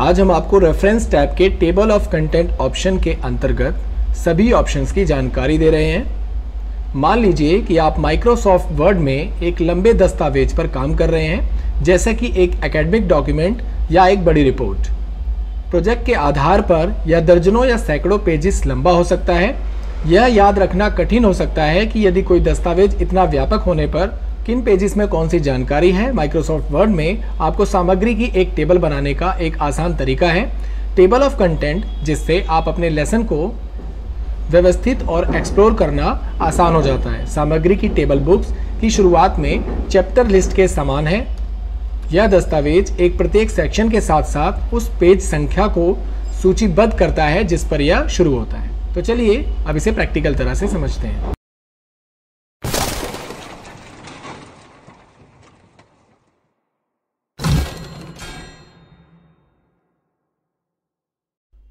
आज हम आपको रेफरेंस टैब के टेबल ऑफ कंटेंट ऑप्शन के अंतर्गत सभी ऑप्शंस की जानकारी दे रहे हैं मान लीजिए कि आप माइक्रोसॉफ्ट वर्ड में एक लंबे दस्तावेज पर काम कर रहे हैं जैसे कि एक एकेडमिक डॉक्यूमेंट या एक बड़ी रिपोर्ट प्रोजेक्ट के आधार पर यह दर्जनों या सैकड़ों पेजेस लंबा हो सकता है यह याद रखना कठिन हो सकता है कि यदि कोई दस्तावेज इतना व्यापक होने पर किन पेजेस में कौन सी जानकारी है माइक्रोसॉफ्ट वर्ड में आपको सामग्री की एक टेबल बनाने का एक आसान तरीका है टेबल ऑफ कंटेंट जिससे आप अपने लेसन को व्यवस्थित और एक्सप्लोर करना आसान हो जाता है सामग्री की टेबल बुक्स की शुरुआत में चैप्टर लिस्ट के समान है यह दस्तावेज एक प्रत्येक सेक्शन के साथ साथ उस पेज संख्या को सूचीबद्ध करता है जिस पर यह शुरू होता है तो चलिए अब इसे प्रैक्टिकल तरह से समझते हैं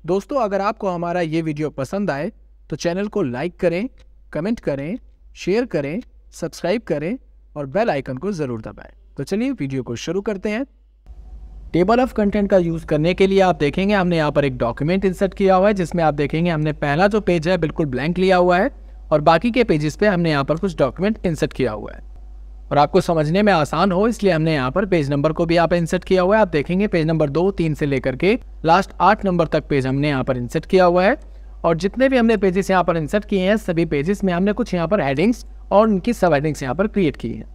दोस्तों अगर आपको हमारा ये वीडियो पसंद आए तो चैनल को लाइक करें कमेंट करें शेयर करें सब्सक्राइब करें और बेल आइकन को ज़रूर दबाएं तो चलिए वीडियो को शुरू करते हैं टेबल ऑफ कंटेंट का यूज़ करने के लिए आप देखेंगे हमने यहाँ पर एक डॉक्यूमेंट इंसर्ट किया हुआ है जिसमें आप देखेंगे हमने पहला जो पेज है बिल्कुल ब्लैंक लिया हुआ है और बाकी के पेजेस पे हमने यहाँ पर कुछ डॉक्यूमेंट इंसर्ट किया हुआ है और आपको समझने में आसान हो इसलिए हमने यहाँ पर पेज नंबर को भी यहाँ पर इंसर्ट किया हुआ है आप देखेंगे पेज नंबर दो तीन से लेकर के लास्ट आठ नंबर तक पेज हमने यहाँ पर इंसर्ट किया हुआ है और जितने भी हमने पेजेस यहाँ पर इंसर्ट किए हैं सभी पेजेस में हमने कुछ यहाँ पर हेडिंग्स और उनकी सब हेडिंग्स यहाँ पर क्रिएट की हैं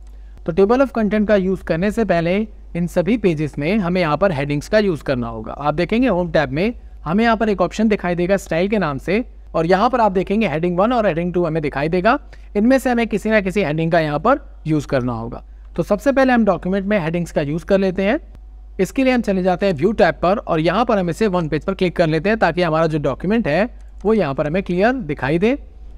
तो टेबल ऑफ कंटेंट का यूज़ करने से पहले इन सभी पेजेस में हमें यहाँ पर हेडिंग्स का यूज़ करना होगा आप देखेंगे होम टैब में हमें यहाँ पर एक ऑप्शन दिखाई देगा स्टाइल के नाम से और यहाँ पर आप देखेंगे हेडिंग वन और हेडिंग टू हमें दिखाई देगा इनमें से हमें किसी ना किसी हेडिंग का यहाँ पर यूज़ करना होगा तो सबसे पहले हम डॉक्यूमेंट में हेडिंग्स का यूज़ कर लेते हैं इसके लिए हम चले जाते हैं व्यू टैप पर और यहाँ पर हम इसे वन पेज पर क्लिक कर लेते हैं ताकि हमारा जो डॉक्यूमेंट है वो यहाँ पर हमें क्लियर दिखाई दे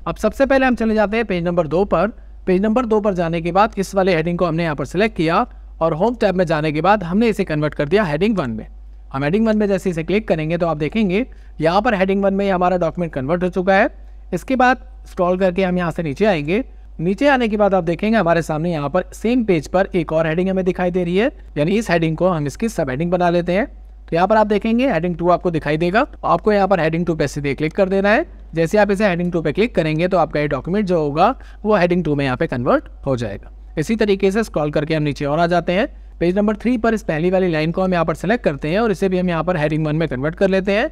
अब सबसे पहले हम चले जाते हैं पेज नंबर दो पर पेज नंबर दो पर जाने के बाद इस वाले हेडिंग को हमने यहाँ पर सिलेक्ट किया और होम टैब में जाने के बाद हमने इसे कन्वर्ट कर दिया हेडिंग वन में हम हेडिंग वन में जैसे इसे क्लिक करेंगे तो आप देखेंगे यहाँ पर हेडिंग वन में हमारा डॉक्यूमेंट कन्वर्ट हो चुका है इसके बाद स्क्रॉल करके हम यहाँ से नीचे आएंगे नीचे आने के बाद आप देखेंगे हमारे सामने यहाँ पर सेम पेज पर एक और हेडिंग हमें दिखाई दे रही है यानी इस हेडिंग को हम इसकी सब हेडिंग बना लेते हैं तो यहाँ पर आप देखेंगे हेडिंग टू आपको दिखाई देगा तो आपको यहाँ पर हेडिंग टू पे सीधे क्लिक कर देना है जैसे आप इसे हेडिंग टू पे क्लिक करेंगे तो आपका ये डॉक्यूमेंट जो होगा वो हेडिंग टू में यहाँ पे कन्वर्ट हो जाएगा इसी तरीके से स्क्रॉल करके हम नीचे और आ जाते हैं पेज नंबर थ्री पर इस पहली वाली लाइन को हम यहाँ पर सेलेक्ट करते हैं और इसे भी हम यहाँ पर हेडिंग वन में कन्वर्ट कर लेते हैं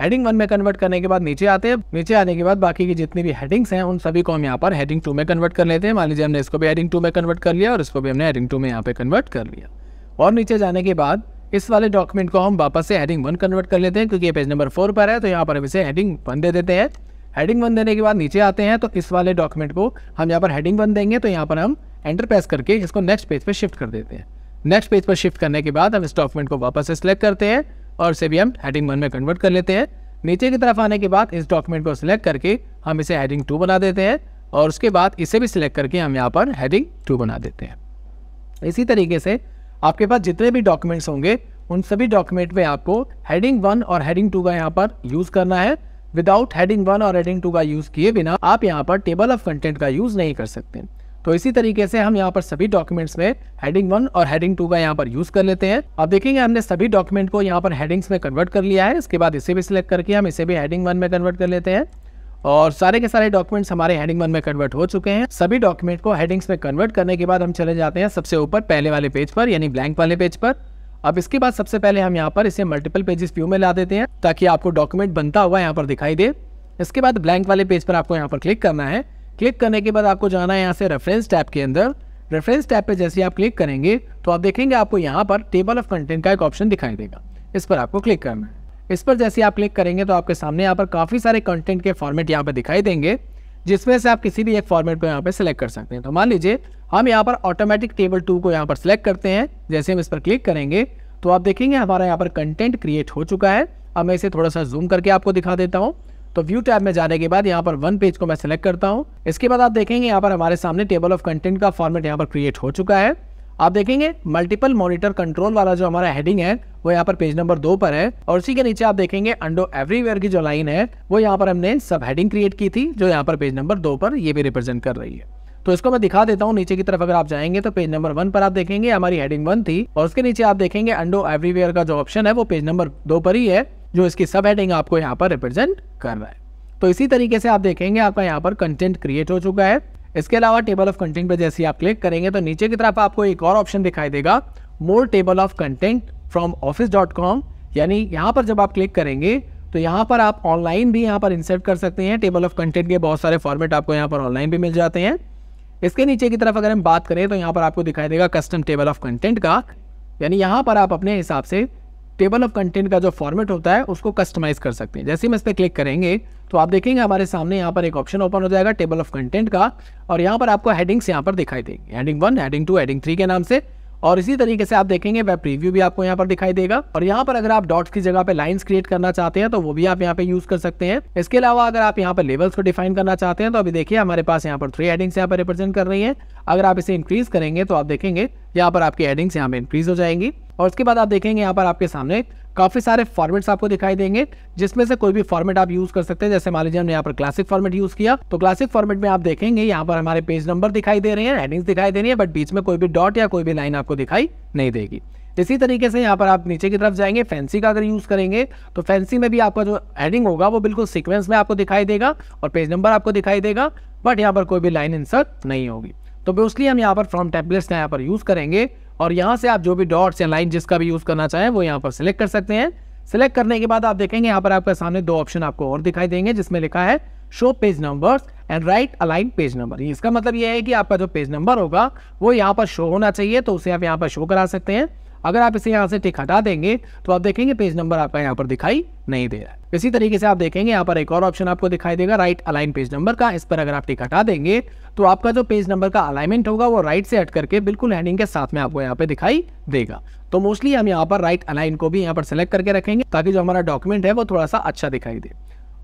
हेडिंग वन में कन्वर्ट करने के बाद नीचे आते हैं नीचे आने के बाद बाकी की जितनी भी हेडिंग्स हैं उन सभी को हम यहाँ पर हेडिंग टू में कन्वर्ट कर लेते हैं मान लीजिए हमने इसको भी हेडिंग टू में कन्वर्ट कर लिया और इसको भी हमने हेडिंग टू में यहाँ पे कन्वर्ट कर लिया और नीचे जाने के बाद इस वाले डॉक्यूमेंट को हम वापस से हेडिंग वन कन्वर्ट कर लेते हैं क्योंकि ये पेज नंबर फोर पर है तो यहाँ पर हम इसे हेडिंग वन दे देते हैं हेडिंग वन देने के बाद नीचे आते हैं तो इस वाले डॉक्यूमेंट को हम यहाँ पर हेडिंग वन देंगे तो यहाँ पर हम एंटर प्रेस करके इसको नेक्स्ट पेज पर शिफ्ट कर देते हैं नेक्स्ट पेज पर शिफ्ट करने के बाद हम इस डॉक्यूमेंट को वापस से सिलेक्ट करते हैं और इसे भी हम हेडिंग वन में कन्वर्ट कर लेते हैं नीचे की तरफ आने के बाद इस डॉक्यूमेंट को सिलेक्ट करके हम इसे हेडिंग टू बना देते हैं और उसके बाद इसे भी सिलेक्ट करके हम यहाँ पर हेडिंग टू बना देते हैं इसी तरीके से आपके पास जितने भी डॉक्यूमेंट्स होंगे उन सभी डॉक्यूमेंट में आपको हेडिंग वन और हेडिंग टू का यहाँ पर यूज़ करना है विदाउट हेडिंग वन और हेडिंग टू का यूज़ किए बिना आप यहाँ पर टेबल ऑफ कंटेंट का यूज़ नहीं कर सकते तो इसी तरीके से हम यहाँ पर सभी डॉक्यूमेंट्स में हेडिंग वन और हेडिंग टू का यहाँ पर यूज कर लेते हैं अब देखेंगे हमने सभी डॉक्यूमेंट को यहाँ पर हेडिंग्स में कन्वर्ट कर लिया है इसके बाद इसे भी सिलेक्ट करके हम इसे भी हेडिंग वन में कन्वर्ट कर लेते हैं और सारे के सारे डॉक्यूमेंट्स हमारे हेडिंग वन में कन्वर्ट हो चुके हैं सभी डॉक्यूमेंट को हेडिंग्स में कन्वर्ट करने के बाद हम चले जाते हैं सबसे ऊपर पहले वाले पेज पर यानी ब्लैंक वाले पेज पर अब इसके बाद सबसे पहले हम यहाँ पर इसे मल्टीपल पेजेस व्यू में ला देते हैं ताकि आपको डॉक्यूमेंट बनता हुआ यहाँ पर दिखाई दे इसके बाद ब्लैंक वाले पेज पर आपको यहाँ पर क्लिक करना है क्लिक करने के बाद आपको जाना है यहाँ से रेफरेंस टैप के अंदर रेफरेंस टैप पे जैसे आप क्लिक करेंगे तो आप देखेंगे आपको यहाँ पर टेबल ऑफ कंटेंट का एक ऑप्शन दिखाई देगा इस पर आपको क्लिक करना है इस पर जैसे आप क्लिक करेंगे तो आपके सामने यहाँ पर काफ़ी सारे कंटेंट के फॉर्मेट यहाँ पर दिखाई देंगे जिसमें से आप किसी भी एक फॉर्मेट को यहाँ पर सिलेक्ट कर सकते हैं तो मान लीजिए हम यहाँ पर ऑटोमेटिक टेबल टू को यहाँ पर सिलेक्ट करते हैं जैसे हम इस पर क्लिक करेंगे तो आप देखेंगे हमारा यहाँ पर कंटेंट क्रिएट हो चुका है अब मैं इसे थोड़ा सा जूम करके आपको दिखा देता हूँ तो व्यू टैब में जाने के बाद यहाँ पर वन पेज को मैं सिलेक्ट करता हूँ इसके बाद आप देखेंगे यहाँ पर हमारे सामने टेबल ऑफ कंटेंट का फॉर्मेट यहाँ पर क्रिएट हो चुका है आप देखेंगे मल्टीपल मॉनिटर कंट्रोल वाला जो हमारा हेडिंग है वो यहाँ पर पेज नंबर दो पर है और उसी के नीचे आप देखेंगे अंडो एवरीवेयर की जो लाइन है वो यहाँ पर हमने सब हेडिंग क्रिएट की थी जो यहाँ पर पेज नंबर दो पर ये भी रिप्रेजेंट कर रही है तो इसको मैं दिखा देता हूँ नीचे की तरफ अगर आप जाएंगे तो पेज नंबर वन पर आप देखेंगे हमारी हेडिंग वन थी और उसके नीचे आप देखेंगे अंडो एवरीवेयर का जो ऑप्शन है वो पेज नंबर दो पर ही है जो इसकी सब हेडिंग आपको यहाँ पर रिप्रेजेंट कर रहा है तो इसी तरीके से आप देखेंगे आपका यहाँ पर कंटेंट क्रिएट हो चुका है इसके अलावा टेबल ऑफ कंटेंट पर जैसे आप क्लिक करेंगे तो नीचे की तरफ आपको एक और ऑप्शन दिखाई देगा more table of content from office dot com यानी यहाँ पर जब आप क्लिक करेंगे तो यहाँ पर आप ऑनलाइन भी यहाँ पर इंसर्ट कर सकते हैं टेबल ऑफ कंटेंट के बहुत सारे फॉर्मेट आपको यहाँ पर ऑनलाइन भी मिल जाते हैं इसके नीचे की तरफ अगर हम बात करें तो यहाँ पर आपको दिखाई देगा कस्टम टेबल ऑफ कंटेंट का यानी यहाँ पर आप अपने हिसाब से टेबल ऑफ कंटेंट का जो फॉर्मेट होता है उसको कस्टमाइज़ कर सकते हैं जैसे ही हम इस पर क्लिक करेंगे तो आप देखेंगे हमारे सामने यहाँ पर एक ऑप्शन ओपन हो जाएगा टेबल ऑफ कंटेंट का और यहाँ पर आपको हेडिंग्स यहाँ पर दिखाई देंगे heading one heading two heading three के नाम से और इसी तरीके से आप देखेंगे वेब प्रीव्यू भी आपको यहाँ पर दिखाई देगा और यहाँ पर अगर आप डॉट्स की जगह पे लाइंस क्रिएट करना चाहते हैं तो वो भी आप यहाँ पे यूज कर सकते हैं इसके अलावा अगर आप यहाँ पर लेवल्स को डिफाइन करना चाहते हैं तो अभी देखिए हमारे पास यहाँ पर थ्री एडिंग्स यहाँ पर रिप्रेजेंट कर रही है अगर आप इसे इंक्रीज करेंगे तो आप देखेंगे यहाँ पर आपकी एडिंग्स यहाँ पर इंक्रीज हो जाएंगी और उसके बाद आप देखेंगे यहाँ पर आपके सामने काफ़ी सारे फॉर्मेट्स आपको दिखाई देंगे जिसमें से कोई भी फॉर्मेट आप यूज़ कर सकते हैं जैसे मान लीजिए हमने यहाँ पर क्लासिक फॉर्मेट यूज़ किया तो क्लासिक फॉर्मेट में आप देखेंगे यहाँ पर हमारे पेज नंबर दिखाई दे रहे हैं हेडिंग्स दिखाई दे रही है बट बीच में कोई भी डॉट या कोई भी लाइन आपको दिखाई नहीं देगी इसी तरीके से यहाँ पर आप नीचे की तरफ जाएंगे फैंसी का अगर यूज़ करेंगे तो फैंसी में भी आपका जो हेडिंग होगा वो बिल्कुल सिक्वेंस में आपको दिखाई देगा और पेज नंबर आपको दिखाई देगा बट यहाँ पर कोई भी लाइन इंसर्ट नहीं होगी तो बेस्टली हम यहाँ पर फ्रॉम टेबलेट्स का यहाँ पर यूज़ करेंगे और यहाँ से आप जो भी डॉट्स या लाइन जिसका भी यूज़ करना चाहें वो यहाँ पर सिलेक्ट कर सकते हैं सिलेक्ट करने के बाद आप देखेंगे यहाँ पर आपके सामने दो ऑप्शन आपको और दिखाई देंगे जिसमें लिखा है show page numbers and right align page number इसका मतलब यह है कि आपका जो पेज नंबर होगा वो यहाँ पर शो होना चाहिए तो उसे आप यहाँ पर शो करा सकते हैं अगर आप इसे यहाँ से टिक हटा देंगे तो आप देखेंगे पेज नंबर आपका यहाँ पर दिखाई नहीं दे रहा है इसी तरीके से आप देखेंगे यहाँ पर एक और ऑप्शन आपको दिखाई देगा राइट अलाइन पेज नंबर का इस पर अगर आप टिक हटा देंगे तो आपका जो पेज नंबर का अलाइनमेंट होगा वो राइट से हट करके बिल्कुल हैंडिंग के साथ में आपको यहाँ पे दिखाई देगा तो मोस्टली हम यहाँ पर राइट अलाइन को भी यहाँ पर सेलेक्ट करके रखेंगे ताकि जो हमारा डॉक्यूमेंट है वो थोड़ा सा अच्छा दिखाई दे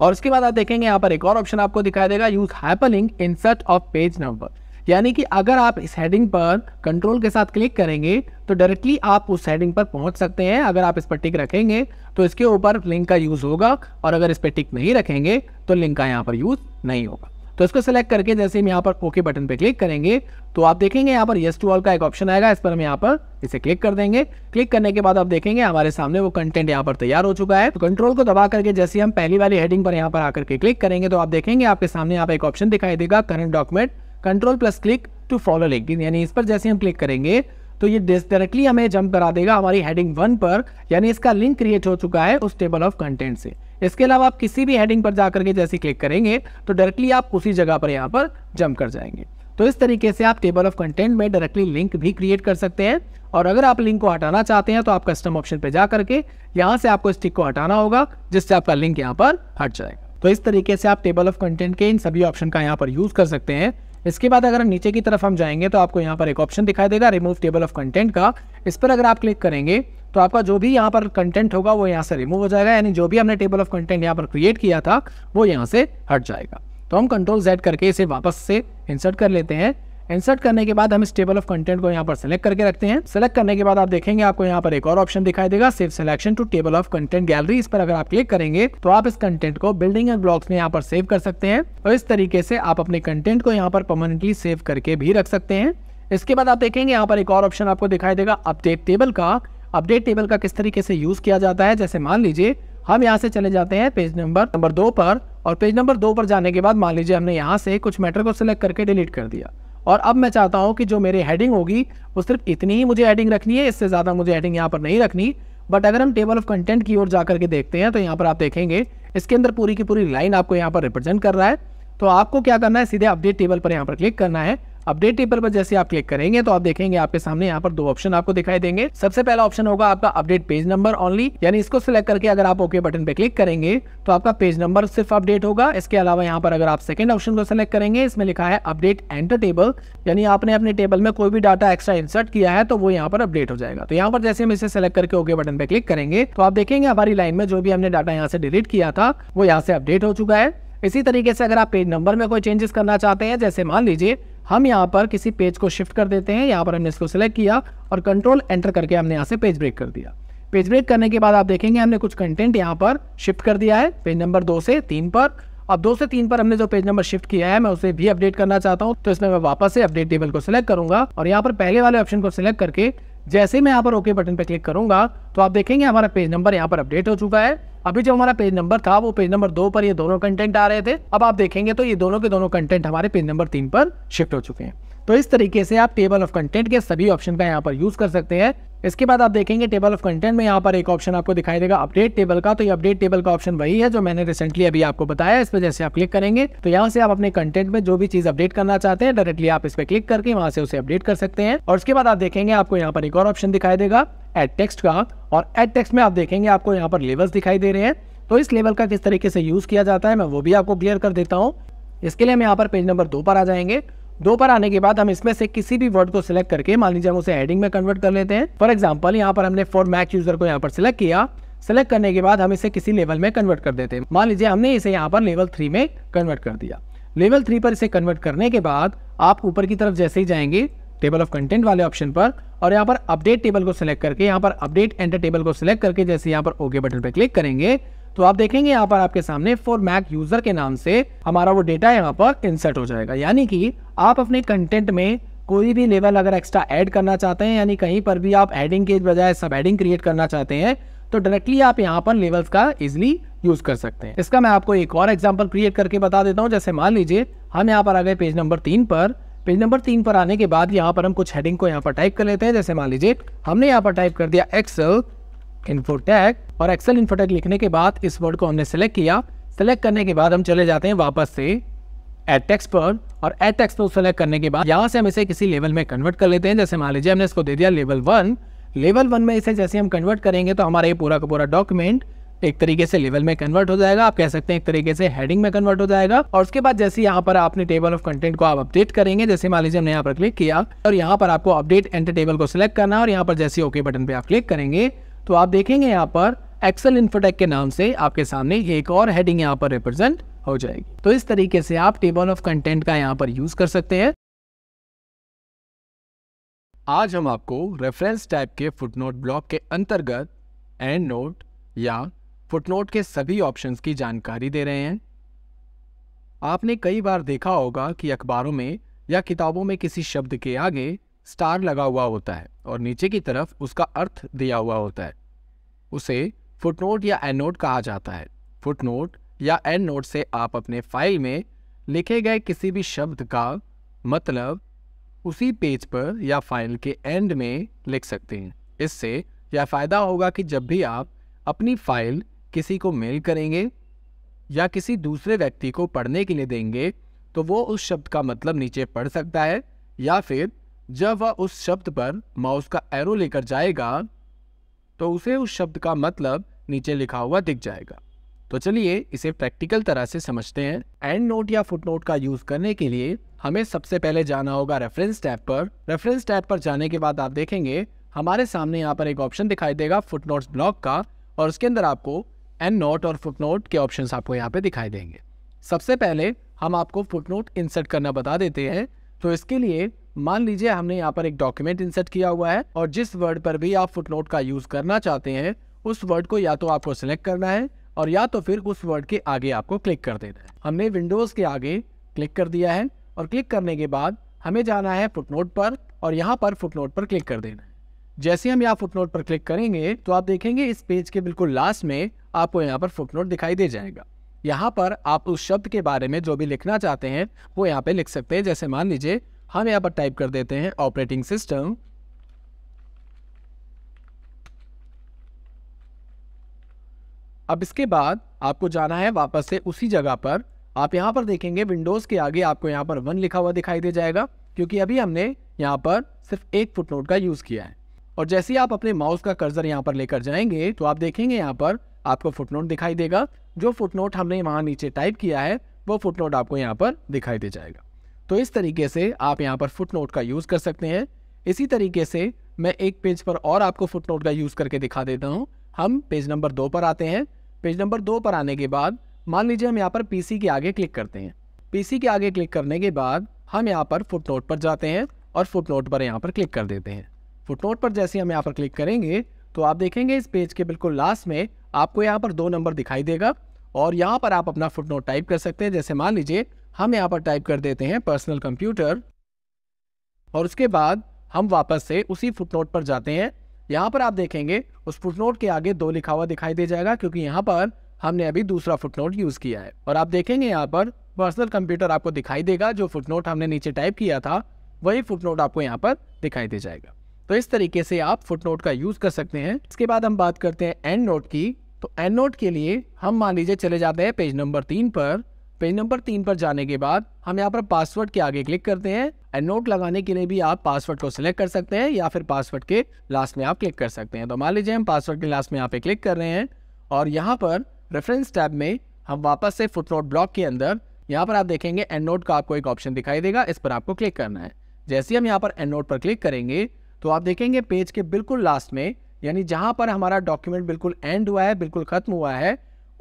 और उसके बाद आप देखेंगे यहाँ पर एक और ऑप्शन आपको दिखाई देगा यूज हैपलिंग सर्ट ऑफ पेज नंबर यानी कि अगर आप इस हेडिंग पर कंट्रोल के साथ क्लिक करेंगे तो डायरेक्टली आप उस हेडिंग पर पहुंच सकते हैं अगर आप इस पर टिक रखेंगे तो इसके ऊपर लिंक का यूज़ होगा और अगर इस पर टिक नहीं रखेंगे तो लिंक का यहाँ पर यूज़ नहीं होगा तो इसको सेलेक्ट करके जैसे हम यहाँ पर ओके बटन पर क्लिक करेंगे तो आप देखेंगे यहाँ पर येस टू ऑल का एक ऑप्शन आएगा इस पर हम यहाँ पर इसे क्लिक कर देंगे क्लिक करने के बाद आप देखेंगे हमारे सामने वो कंटेंट यहाँ पर तैयार हो चुका है तो कंट्रोल को दबा करके जैसे हम पहली वाली हेडिंग पर यहाँ पर आकर के क्लिक करेंगे तो आप देखेंगे आपके सामने यहाँ पर एक ऑप्शन दिखाई देगा current document control plus click to follow link यानी इस पर जैसे हम क्लिक करेंगे तो ये डायरेक्टली हमें जंप करा देगा हमारी हेडिंग वन पर यानी इसका लिंक क्रिएट हो चुका है उस टेबल ऑफ कंटेंट से इसके अलावा आप किसी भी हेडिंग पर जाकर के जैसे क्लिक करेंगे तो डायरेक्टली आप उसी जगह पर यहाँ पर जंप कर जाएंगे तो इस तरीके से आप टेबल ऑफ कंटेंट में डायरेक्टली लिंक भी क्रिएट कर सकते हैं और अगर आप लिंक को हटाना चाहते हैं तो आप कस्टम ऑप्शन पर जा करके यहाँ से आपको स्टिक को हटाना होगा जिससे आपका लिंक यहाँ पर हट जाएगा तो इस तरीके से आप टेबल ऑफ कंटेंट के इन सभी ऑप्शन का यहाँ पर यूज़ कर सकते हैं इसके बाद अगर नीचे की तरफ हम जाएंगे तो आपको यहाँ पर एक ऑप्शन दिखाई देगा रिमूव टेबल ऑफ कंटेंट का इस पर अगर आप क्लिक करेंगे तो आपका जो भी यहाँ पर कंटेंट होगा वो यहाँ से रिमूव हो जाएगा यानी जो भी हमने टेबल ऑफ कंटेंट यहाँ पर क्रिएट किया था वो यहाँ से हट जाएगा तो हम कंट्रोल जेड करके इसे वापस से इंसर्ट कर लेते हैं इंसर्ट करने के बाद हम इस टेबल ऑफ कंटेंट को यहाँ पर सेलेक्ट करके रखते हैं सेलेक्ट करने के बाद आप देखेंगे आपको यहाँ पर एक और ऑप्शन दिखाई देगा save selection to table of content gallery इस पर अगर आप क्लिक करेंगे तो आप इस कंटेंट को बिल्डिंग एंड ब्लॉक्स में यहाँ पर सेव कर सकते हैं और इस तरीके से आप अपने कंटेंट को यहाँ पर परमानेंटली सेव करके भी रख सकते हैं इसके बाद आप देखेंगे यहाँ पर एक और ऑप्शन आपको दिखाई देगा अपडेट टेबल का अपडेट टेबल का किस तरीके से यूज किया जाता है जैसे मान लीजिए हम यहाँ से चले जाते हैं पेज नंबर नंबर दो पर और पेज नंबर दो पर जाने के बाद मान लीजिए हमने यहाँ से कुछ मैटर को सिलेक्ट करके डिलीट कर दिया और अब मैं चाहता हूँ कि जो मेरी हेडिंग होगी वो सिर्फ इतनी ही मुझे हेडिंग रखनी है इससे ज़्यादा मुझे हेडिंग यहाँ पर नहीं रखनी बट अगर हम टेबल ऑफ कंटेंट की ओर जा करके देखते हैं तो यहाँ पर आप देखेंगे इसके अंदर पूरी की पूरी लाइन आपको यहाँ पर रिप्रेजेंट कर रहा है तो आपको क्या करना है सीधे अपडेट टेबल पर यहाँ पर क्लिक करना है अपडेट टेबल पर जैसे आप क्लिक करेंगे तो आप देखेंगे आपके सामने यहाँ पर दो ऑप्शन आपको दिखाई देंगे सबसे पहला ऑप्शन होगा आपका अपडेट पेज नंबर ओनली यानी इसको सिलेक्ट करके अगर आप ओके बटन पे क्लिक करेंगे तो आपका पेज नंबर सिर्फ अपडेट होगा इसके अलावा यहाँ पर अगर आप सेकंड ऑप्शन को सिलेक्ट करेंगे इसमें लिखा है अपडेट एंटर टेबल यानी आपने अपने टेबल में कोई भी डाटा एक्स्ट्रा इंसर्ट किया है तो वो यहाँ पर अपडेट हो जाएगा तो यहाँ पर जैसे हम इसे सिलेक्ट करके ओके बटन पे क्लिक करेंगे तो आप देखेंगे हमारी लाइन में जो भी हमने डाटा यहाँ से डिलीट किया था वो यहाँ से अपडेट हो चुका है इसी तरीके से अगर आप पेज नंबर में कोई चेंजेस करना चाहते हैं जैसे मान लीजिए हम यहाँ पर किसी पेज को शिफ्ट कर देते हैं यहाँ पर हमने इसको सिलेक्ट किया और कंट्रोल एंटर करके हमने यहाँ से पेज ब्रेक कर दिया पेज ब्रेक करने के बाद आप देखेंगे हमने कुछ कंटेंट यहाँ पर शिफ्ट कर दिया है पेज नंबर दो से तीन पर अब दो से तीन पर हमने जो पेज नंबर शिफ्ट किया है मैं उसे भी अपडेट करना चाहता हूँ तो इसमें मैं वापस से अपडेट टेबल को सिलेक्ट करूंगा और यहाँ पर पहले वाले ऑप्शन को सिलेक्ट करके जैसे मैं यहाँ पर ओके बटन पर क्लिक करूँगा तो आप देखेंगे हमारा पेज नंबर यहाँ पर अपडेट हो चुका है अभी जो हमारा पेज नंबर था वो पेज नंबर दो पर ये दोनों कंटेंट आ रहे थे अब आप देखेंगे तो ये दोनों के दोनों कंटेंट हमारे पेज नंबर तीन पर शिफ्ट हो चुके हैं तो इस तरीके से आप टेबल ऑफ कंटेंट के सभी ऑप्शन का यहाँ पर यूज कर सकते हैं इसके बाद आप देखेंगे टेबल ऑफ कंटेंट में यहाँ पर एक ऑप्शन आपको दिखाई देगा अपडेट टेबल का तो ये अपडेट टेबल का ऑप्शन वही है जो मैंने रिसेंटली अभी आपको बताया इस पर जैसे आप क्लिक करेंगे तो यहाँ से आप अपने कंटेंट में जो भी चीज अपडेट करना चाहते हैं डायरेक्टली आप इस पर क्लिक करके वहाँ से उसे अपडेट कर सकते हैं और उसके बाद आप देखेंगे आपको यहाँ पर एक और ऑप्शन दिखाई देगा एड टेक्स्ट का और एड टेक्स्ट में आप देखेंगे आपको यहाँ पर लेवल्स दिखाई दे रहे हैं तो इस लेवल का किस तरीके से यूज किया जाता है मैं वो भी आपको क्लियर कर देता हूँ इसके लिए हम यहाँ पर पेज नंबर दो पर आ जाएंगे दो पर आने के बाद हम इसमें से किसी भी वर्ड को सिलेक्ट करके मान लीजिए हम उसे हेडिंग में कन्वर्ट कर लेते हैं फॉर एग्जाम्पल यहाँ पर हमने फॉर मैच यूजर को यहाँ पर सिलेक्ट किया सेलेक्ट करने के बाद हम इसे किसी लेवल में कन्वर्ट कर देते हैं मान लीजिए हमने इसे यहाँ पर लेवल थ्री में कन्वर्ट कर दिया लेवल थ्री पर इसे कन्वर्ट करने के बाद आप ऊपर की तरफ जैसे ही जाएंगे टेबल ऑफ कंटेंट वाले ऑप्शन पर और यहाँ पर अपडेट टेबल को सिलेक्ट करके यहाँ पर अपडेट एंटर टेबल को सिलेक्ट करके जैसे यहाँ पर ओके बटन पर क्लिक करेंगे तो आप देखेंगे यहाँ पर आपके सामने फॉर मैक यूजर के नाम से हमारा वो डेटा यहाँ पर इंसर्ट हो जाएगा यानी कि आप अपने कंटेंट में कोई भी लेवल अगर एक्स्ट्रा ऐड करना चाहते हैं यानी कहीं पर भी आप एडिंग के बजाय सब एडिंग क्रिएट करना चाहते हैं तो डायरेक्टली आप यहाँ पर लेवल्स का इजिली यूज कर सकते हैं इसका मैं आपको एक और एग्जाम्पल क्रिएट करके बता देता हूँ जैसे मान लीजिए हम यहाँ पर आ गए पेज नंबर तीन पर पेज नंबर तीन पर आने के बाद यहाँ पर हम कुछ हेडिंग को यहाँ पर टाइप कर लेते हैं जैसे मान लीजिए हमने यहाँ पर टाइप कर दिया एक्सेल इन्फोटैक और एक्सेल इन्फोटैक लिखने के बाद इस वर्ड को हमने सेलेक्ट किया सेलेक्ट करने के बाद हम चले जाते हैं वापस से एड टेक्स पर और एथ एक्स को सेलेक्ट करने के बाद यहाँ से हम इसे किसी लेवल में कन्वर्ट कर लेते हैं जैसे मान लीजिए हमने इसको दे दिया लेवल वन लेवल वन में इसे जैसे हम कन्वर्ट करेंगे तो हमारा ये पूरा का पूरा डॉक्यूमेंट एक तरीके से लेवल में कन्वर्ट हो जाएगा आप कह सकते हैं एक तरीके से हेडिंग में कन्वर्ट हो जाएगा और उसके बाद जैसे यहाँ पर आपने टेबल ऑफ कंटेंट को आप अपडेट करेंगे जैसे मान लीजिए हमने यहाँ पर क्लिक किया और यहाँ पर आपको अपडेट एंटर टेबल को सिलेक्ट करना और यहाँ पर जैसे ओके बटन पे आप क्लिक करेंगे तो आप देखेंगे यहाँ पर एक्सेल इन्फोटेक के नाम से आपके सामने एक और हेडिंग यहाँ पर रिप्रेजेंट हो जाएगी तो इस तरीके से आप टेबल ऑफ कंटेंट का यहाँ पर यूज कर सकते हैं आज हम आपको रेफरेंस टाइप के फुटनोट ब्लॉक के अंतर्गत एंड नोट या फुटनोट के सभी ऑप्शंस की जानकारी दे रहे हैं आपने कई बार देखा होगा कि अखबारों में या किताबों में किसी शब्द के आगे स्टार लगा हुआ होता है और नीचे की तरफ उसका अर्थ दिया हुआ होता है उसे फुटनोट या एनोट कहा जाता है फुटनोट या एंड नोट से आप अपने फाइल में लिखे गए किसी भी शब्द का मतलब उसी पेज पर या फाइल के एंड में लिख सकते हैं इससे यह फ़ायदा होगा कि जब भी आप अपनी फाइल किसी को मेल करेंगे या किसी दूसरे व्यक्ति को पढ़ने के लिए देंगे तो वो उस शब्द का मतलब नीचे पढ़ सकता है या फिर जब वह उस शब्द पर माउस का एरो लेकर जाएगा तो उसे उस शब्द का मतलब नीचे लिखा हुआ दिख जाएगा तो चलिए इसे प्रैक्टिकल तरह से समझते हैं एंड नोट या फुट नोट का यूज़ करने के लिए हमें सबसे पहले जाना होगा रेफरेंस टैब पर रेफरेंस टैब पर जाने के बाद आप देखेंगे हमारे सामने यहाँ पर एक ऑप्शन दिखाई देगा फुट नोट ब्लॉक का और उसके अंदर आपको एंड नोट और फुट नोट के ऑप्शन आपको यहाँ पे दिखाई देंगे सबसे पहले हम आपको फुट नोट इंसर्ट करना बता देते हैं तो इसके लिए मान लीजिए हमने यहाँ पर एक डॉक्यूमेंट इंसर्ट किया हुआ है और जिस वर्ड पर भी आप फुट नोट का यूज़ करना चाहते हैं उस वर्ड को या तो आपको सिलेक्ट करना है और या तो फिर उस वर्ड के आगे आपको क्लिक कर देना है हमने विंडोज़ के आगे क्लिक कर दिया है और क्लिक करने के बाद हमें जाना है फुटनोट पर और यहाँ पर फुटनोट पर क्लिक कर देना है जैसे हम यहाँ फुटनोट पर क्लिक करेंगे तो आप देखेंगे इस पेज के बिल्कुल लास्ट में आपको यहाँ पर फुटनोट दिखाई दे जाएगा यहाँ पर आप उस शब्द के बारे में जो भी लिखना चाहते हैं वो यहाँ पे लिख सकते हैं जैसे मान लीजिए हम यहाँ पर टाइप कर देते हैं ऑपरेटिंग सिस्टम अब इसके बाद आपको जाना है वापस से उसी जगह पर आप यहाँ पर देखेंगे विंडोज़ के आगे आपको यहाँ पर वन लिखा हुआ दिखाई दे जाएगा क्योंकि अभी हमने यहाँ पर सिर्फ एक फुटनोट का यूज़ किया है और जैसे ही आप अपने माउस का कर्जर यहाँ पर लेकर जाएंगे तो आप देखेंगे यहाँ पर आपको फुटनोट दिखाई देगा जो फुटनोट हमने वहाँ नीचे टाइप किया है वो फुटनोट आपको यहाँ पर दिखाई दे जाएगा तो इस तरीके से आप यहाँ पर फुटनोट का यूज़ कर सकते हैं इसी तरीके से मैं एक पेज पर और आपको फुटनोट का यूज़ करके दिखा देता हूँ हम पेज नंबर दो पर आते हैं पेज नंबर दो पर आने के बाद मान लीजिए हम यहाँ पर पीसी के आगे क्लिक करते हैं पीसी के आगे क्लिक करने के बाद हम यहाँ पर फुट नोट पर जाते हैं और फुट नोट पर यहाँ पर क्लिक कर देते हैं फुट नोट पर जैसे हम यहाँ पर क्लिक करेंगे तो आप देखेंगे इस पेज के बिल्कुल लास्ट में आपको यहाँ पर दो नंबर दिखाई देगा और यहाँ पर आप अपना फुट नोट टाइप कर सकते हैं जैसे मान लीजिए हम यहाँ पर टाइप कर देते हैं पर्सनल कंप्यूटर और उसके बाद हम वापस से उसी फुट नोट पर जाते हैं यहाँ पर आप देखेंगे उस फुटनोट के आगे दो लिखा हुआ दिखाई दे जाएगा क्योंकि यहाँ पर हमने अभी दूसरा फुटनोट यूज किया है और आप देखेंगे यहाँ पर पर्सनल कंप्यूटर आपको दिखाई देगा जो फुटनोट हमने नीचे टाइप किया था वही फुटनोट आपको यहाँ पर दिखाई दे जाएगा तो इस तरीके से आप फुटनोट का यूज कर सकते हैं इसके बाद हम बात करते हैं एंड नोट की तो एंड नोट के लिए हम मान लीजिए चले जाते हैं पेज नंबर तीन पर पेज नंबर तीन पर जाने के बाद हम यहाँ पर पासवर्ड के आगे क्लिक करते हैं एंड नोट लगाने के लिए भी आप पासवर्ड को सिलेक्ट कर सकते हैं या फिर पासवर्ड के लास्ट में आप क्लिक कर सकते हैं तो मान लीजिए हम पासवर्ड के लास्ट में यहाँ पे क्लिक कर रहे हैं और यहाँ पर रेफरेंस टैब में हम वापस से फुट नोट ब्लॉक के अंदर यहाँ पर आप देखेंगे एंड नोट का आपको एक ऑप्शन दिखाई देगा इस पर आपको क्लिक करना है जैसे ही हम यहाँ पर एंड नोट पर क्लिक करेंगे तो आप देखेंगे पेज के बिल्कुल लास्ट में यानी जहाँ पर हमारा डॉक्यूमेंट बिल्कुल एंड हुआ है बिल्कुल ख़त्म हुआ है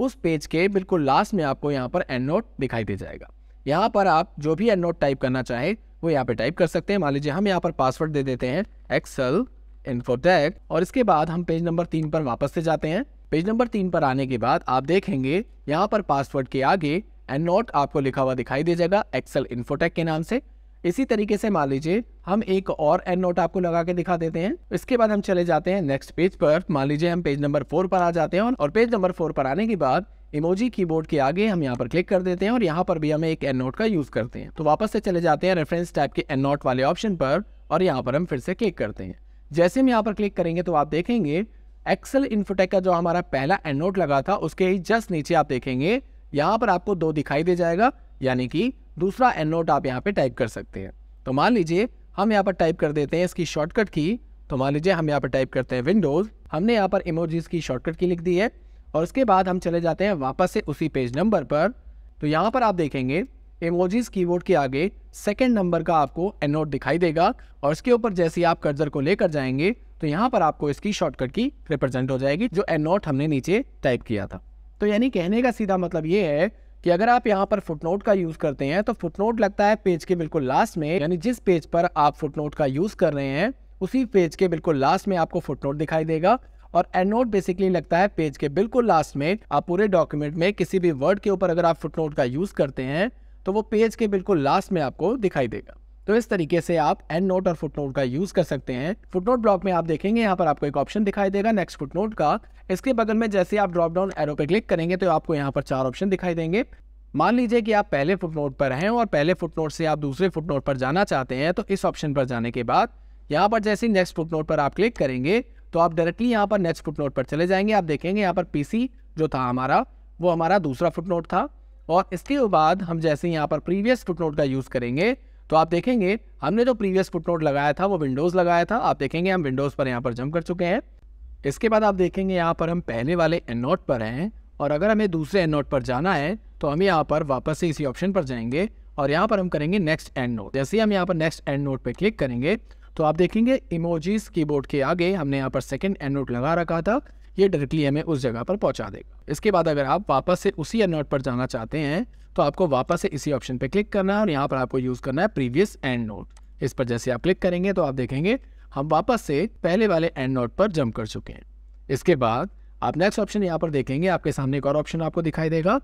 उस पेज के बिल्कुल लास्ट में आपको यहाँ पर एंड नोट दिखाई दे जाएगा यहाँ पर आप जो भी एंड नोट टाइप करना चाहें वो यहाँ पे टाइप कर सकते हैं मान लीजिए हम यहाँ पर पासवर्ड दे देते हैं एक्सल इन्फोटेक और इसके बाद हम पेज नंबर तीन पर वापस से जाते हैं पेज नंबर तीन पर आने के बाद आप देखेंगे यहाँ पर पासवर्ड के आगे एंड नोट आपको लिखा हुआ दिखाई दे जाएगा एक्सल इन्फोटेक के नाम से इसी तरीके से मान लीजिए हम एक और एंड नोट आपको लगा के दिखा देते हैं इसके बाद हम चले जाते हैं नेक्स्ट पेज पर मान लीजिए हम पेज नंबर फोर पर आ जाते हैं और पेज नंबर फोर पर आने के बाद इमोजी कीबोर्ड के आगे हम यहाँ पर क्लिक कर देते हैं और यहाँ पर भी हमें एक एन नोट का यूज़ करते हैं तो वापस से चले जाते हैं रेफरेंस टाइप के एन नोट वाले ऑप्शन पर और यहाँ पर हम फिर से क्लिक करते हैं जैसे हम यहाँ पर क्लिक करेंगे तो आप देखेंगे एक्सेल इन्फोटेक का जो हमारा पहला एन नोट लगा था उसके ही जस्ट नीचे आप देखेंगे यहाँ पर आपको दो दिखाई दे जाएगा यानी कि दूसरा एन नोट आप यहाँ पे टाइप कर सकते हैं तो मान लीजिए हम यहाँ पर टाइप कर देते हैं इसकी शॉर्टकट की तो मान लीजिए हम यहाँ पर टाइप करते हैं विंडोज़ हमने यहाँ पर इमोजीज की शॉर्टकट की लिख दी है और उसके बाद हम चले जाते हैं वापस से उसी पेज नंबर पर तो यहाँ पर आप देखेंगे इमोजीज कीबोर्ड के आगे सेकंड नंबर का आपको एनोट दिखाई देगा और इसके ऊपर जैसे ही आप कर्जर को लेकर जाएंगे तो यहाँ पर आपको इसकी शॉर्टकट की रिप्रेजेंट हो जाएगी जो एनोट हमने नीचे टाइप किया था तो यानी कहने का सीधा मतलब ये है कि अगर आप यहाँ पर फुटनोट का यूज़ करते हैं तो फुटनोट लगता है पेज के बिल्कुल लास्ट में यानी जिस पेज पर आप फुटनोट का यूज़ कर रहे हैं उसी पेज के बिल्कुल लास्ट में आपको फुटनोट दिखाई देगा और नोट बेसिकली लगता है पेज के बिल्कुल लास्ट में आप पूरे डॉक्यूमेंट में किसी भी वर्ड के ऊपर अगर आप फुटनोट का यूज़ करते हैं तो वो पेज के बिल्कुल लास्ट में आपको दिखाई देगा तो इस तरीके से आप एंड नोट और फुटनोट का यूज कर सकते हैं फुटनोट ब्लॉक में आप देखेंगे यहाँ पर आपको एक ऑप्शन दिखाई देगा नेक्स्ट फुटनोट का इसके बगल में जैसे आप ड्रॉप डाउन एरो पे क्लिक करेंगे तो आपको यहाँ पर चार ऑप्शन दिखाई देंगे मान लीजिए कि आप पहले फुटनोट पर हैं और पहले फुटनोट से आप दूसरे फुटनोट पर जाना चाहते हैं तो इस ऑप्शन पर जाने के बाद यहाँ पर जैसे नेक्स्ट फुटनोट पर आप क्लिक करेंगे तो आप डायरेक्टली यहाँ पर नेक्स्ट फुट नोट पर चले जाएंगे आप देखेंगे यहाँ पर पीसी जो था हमारा वो हमारा दूसरा फुट नोट था और इसके बाद हम जैसे यहाँ पर प्रीवियस फुट नोट का यूज़ करेंगे तो आप देखेंगे हमने जो प्रीवियस फुट नोट लगाया था वो विंडोज़ लगाया था आप देखेंगे हम विंडोज़ पर यहाँ पर जम कर चुके हैं इसके बाद आप देखेंगे यहाँ पर हम पहले वाले एन नोट पर हैं और अगर हमें दूसरे एन नोट पर जाना है तो हम यहाँ पर वापस से इसी ऑप्शन पर जाएंगे और यहाँ पर हम करेंगे नेक्स्ट एंड नोट जैसे ही हम यहाँ पर नेक्स्ट एंड नोट पर क्लिक करेंगे तो आप देखेंगे इमोजीज कीबोर्ड के आगे हमने यहाँ पर सेकेंड एंड लगा रखा था ये डायरेक्टली हमें उस जगह पर पहुंचा देगा इसके बाद अगर आप वापस से उसी एंड पर जाना चाहते हैं तो आपको वापस से इसी ऑप्शन पर क्लिक करना है और यहाँ पर आपको यूज़ करना है प्रीवियस एंड नोट इस पर जैसे आप क्लिक करेंगे तो आप देखेंगे हम वापस से पहले वाले एंड नोट पर जम कर चुके हैं इसके बाद आप नेक्स्ट ऑप्शन यहाँ पर देखेंगे आपके सामने एक और ऑप्शन आपको दिखाई देगा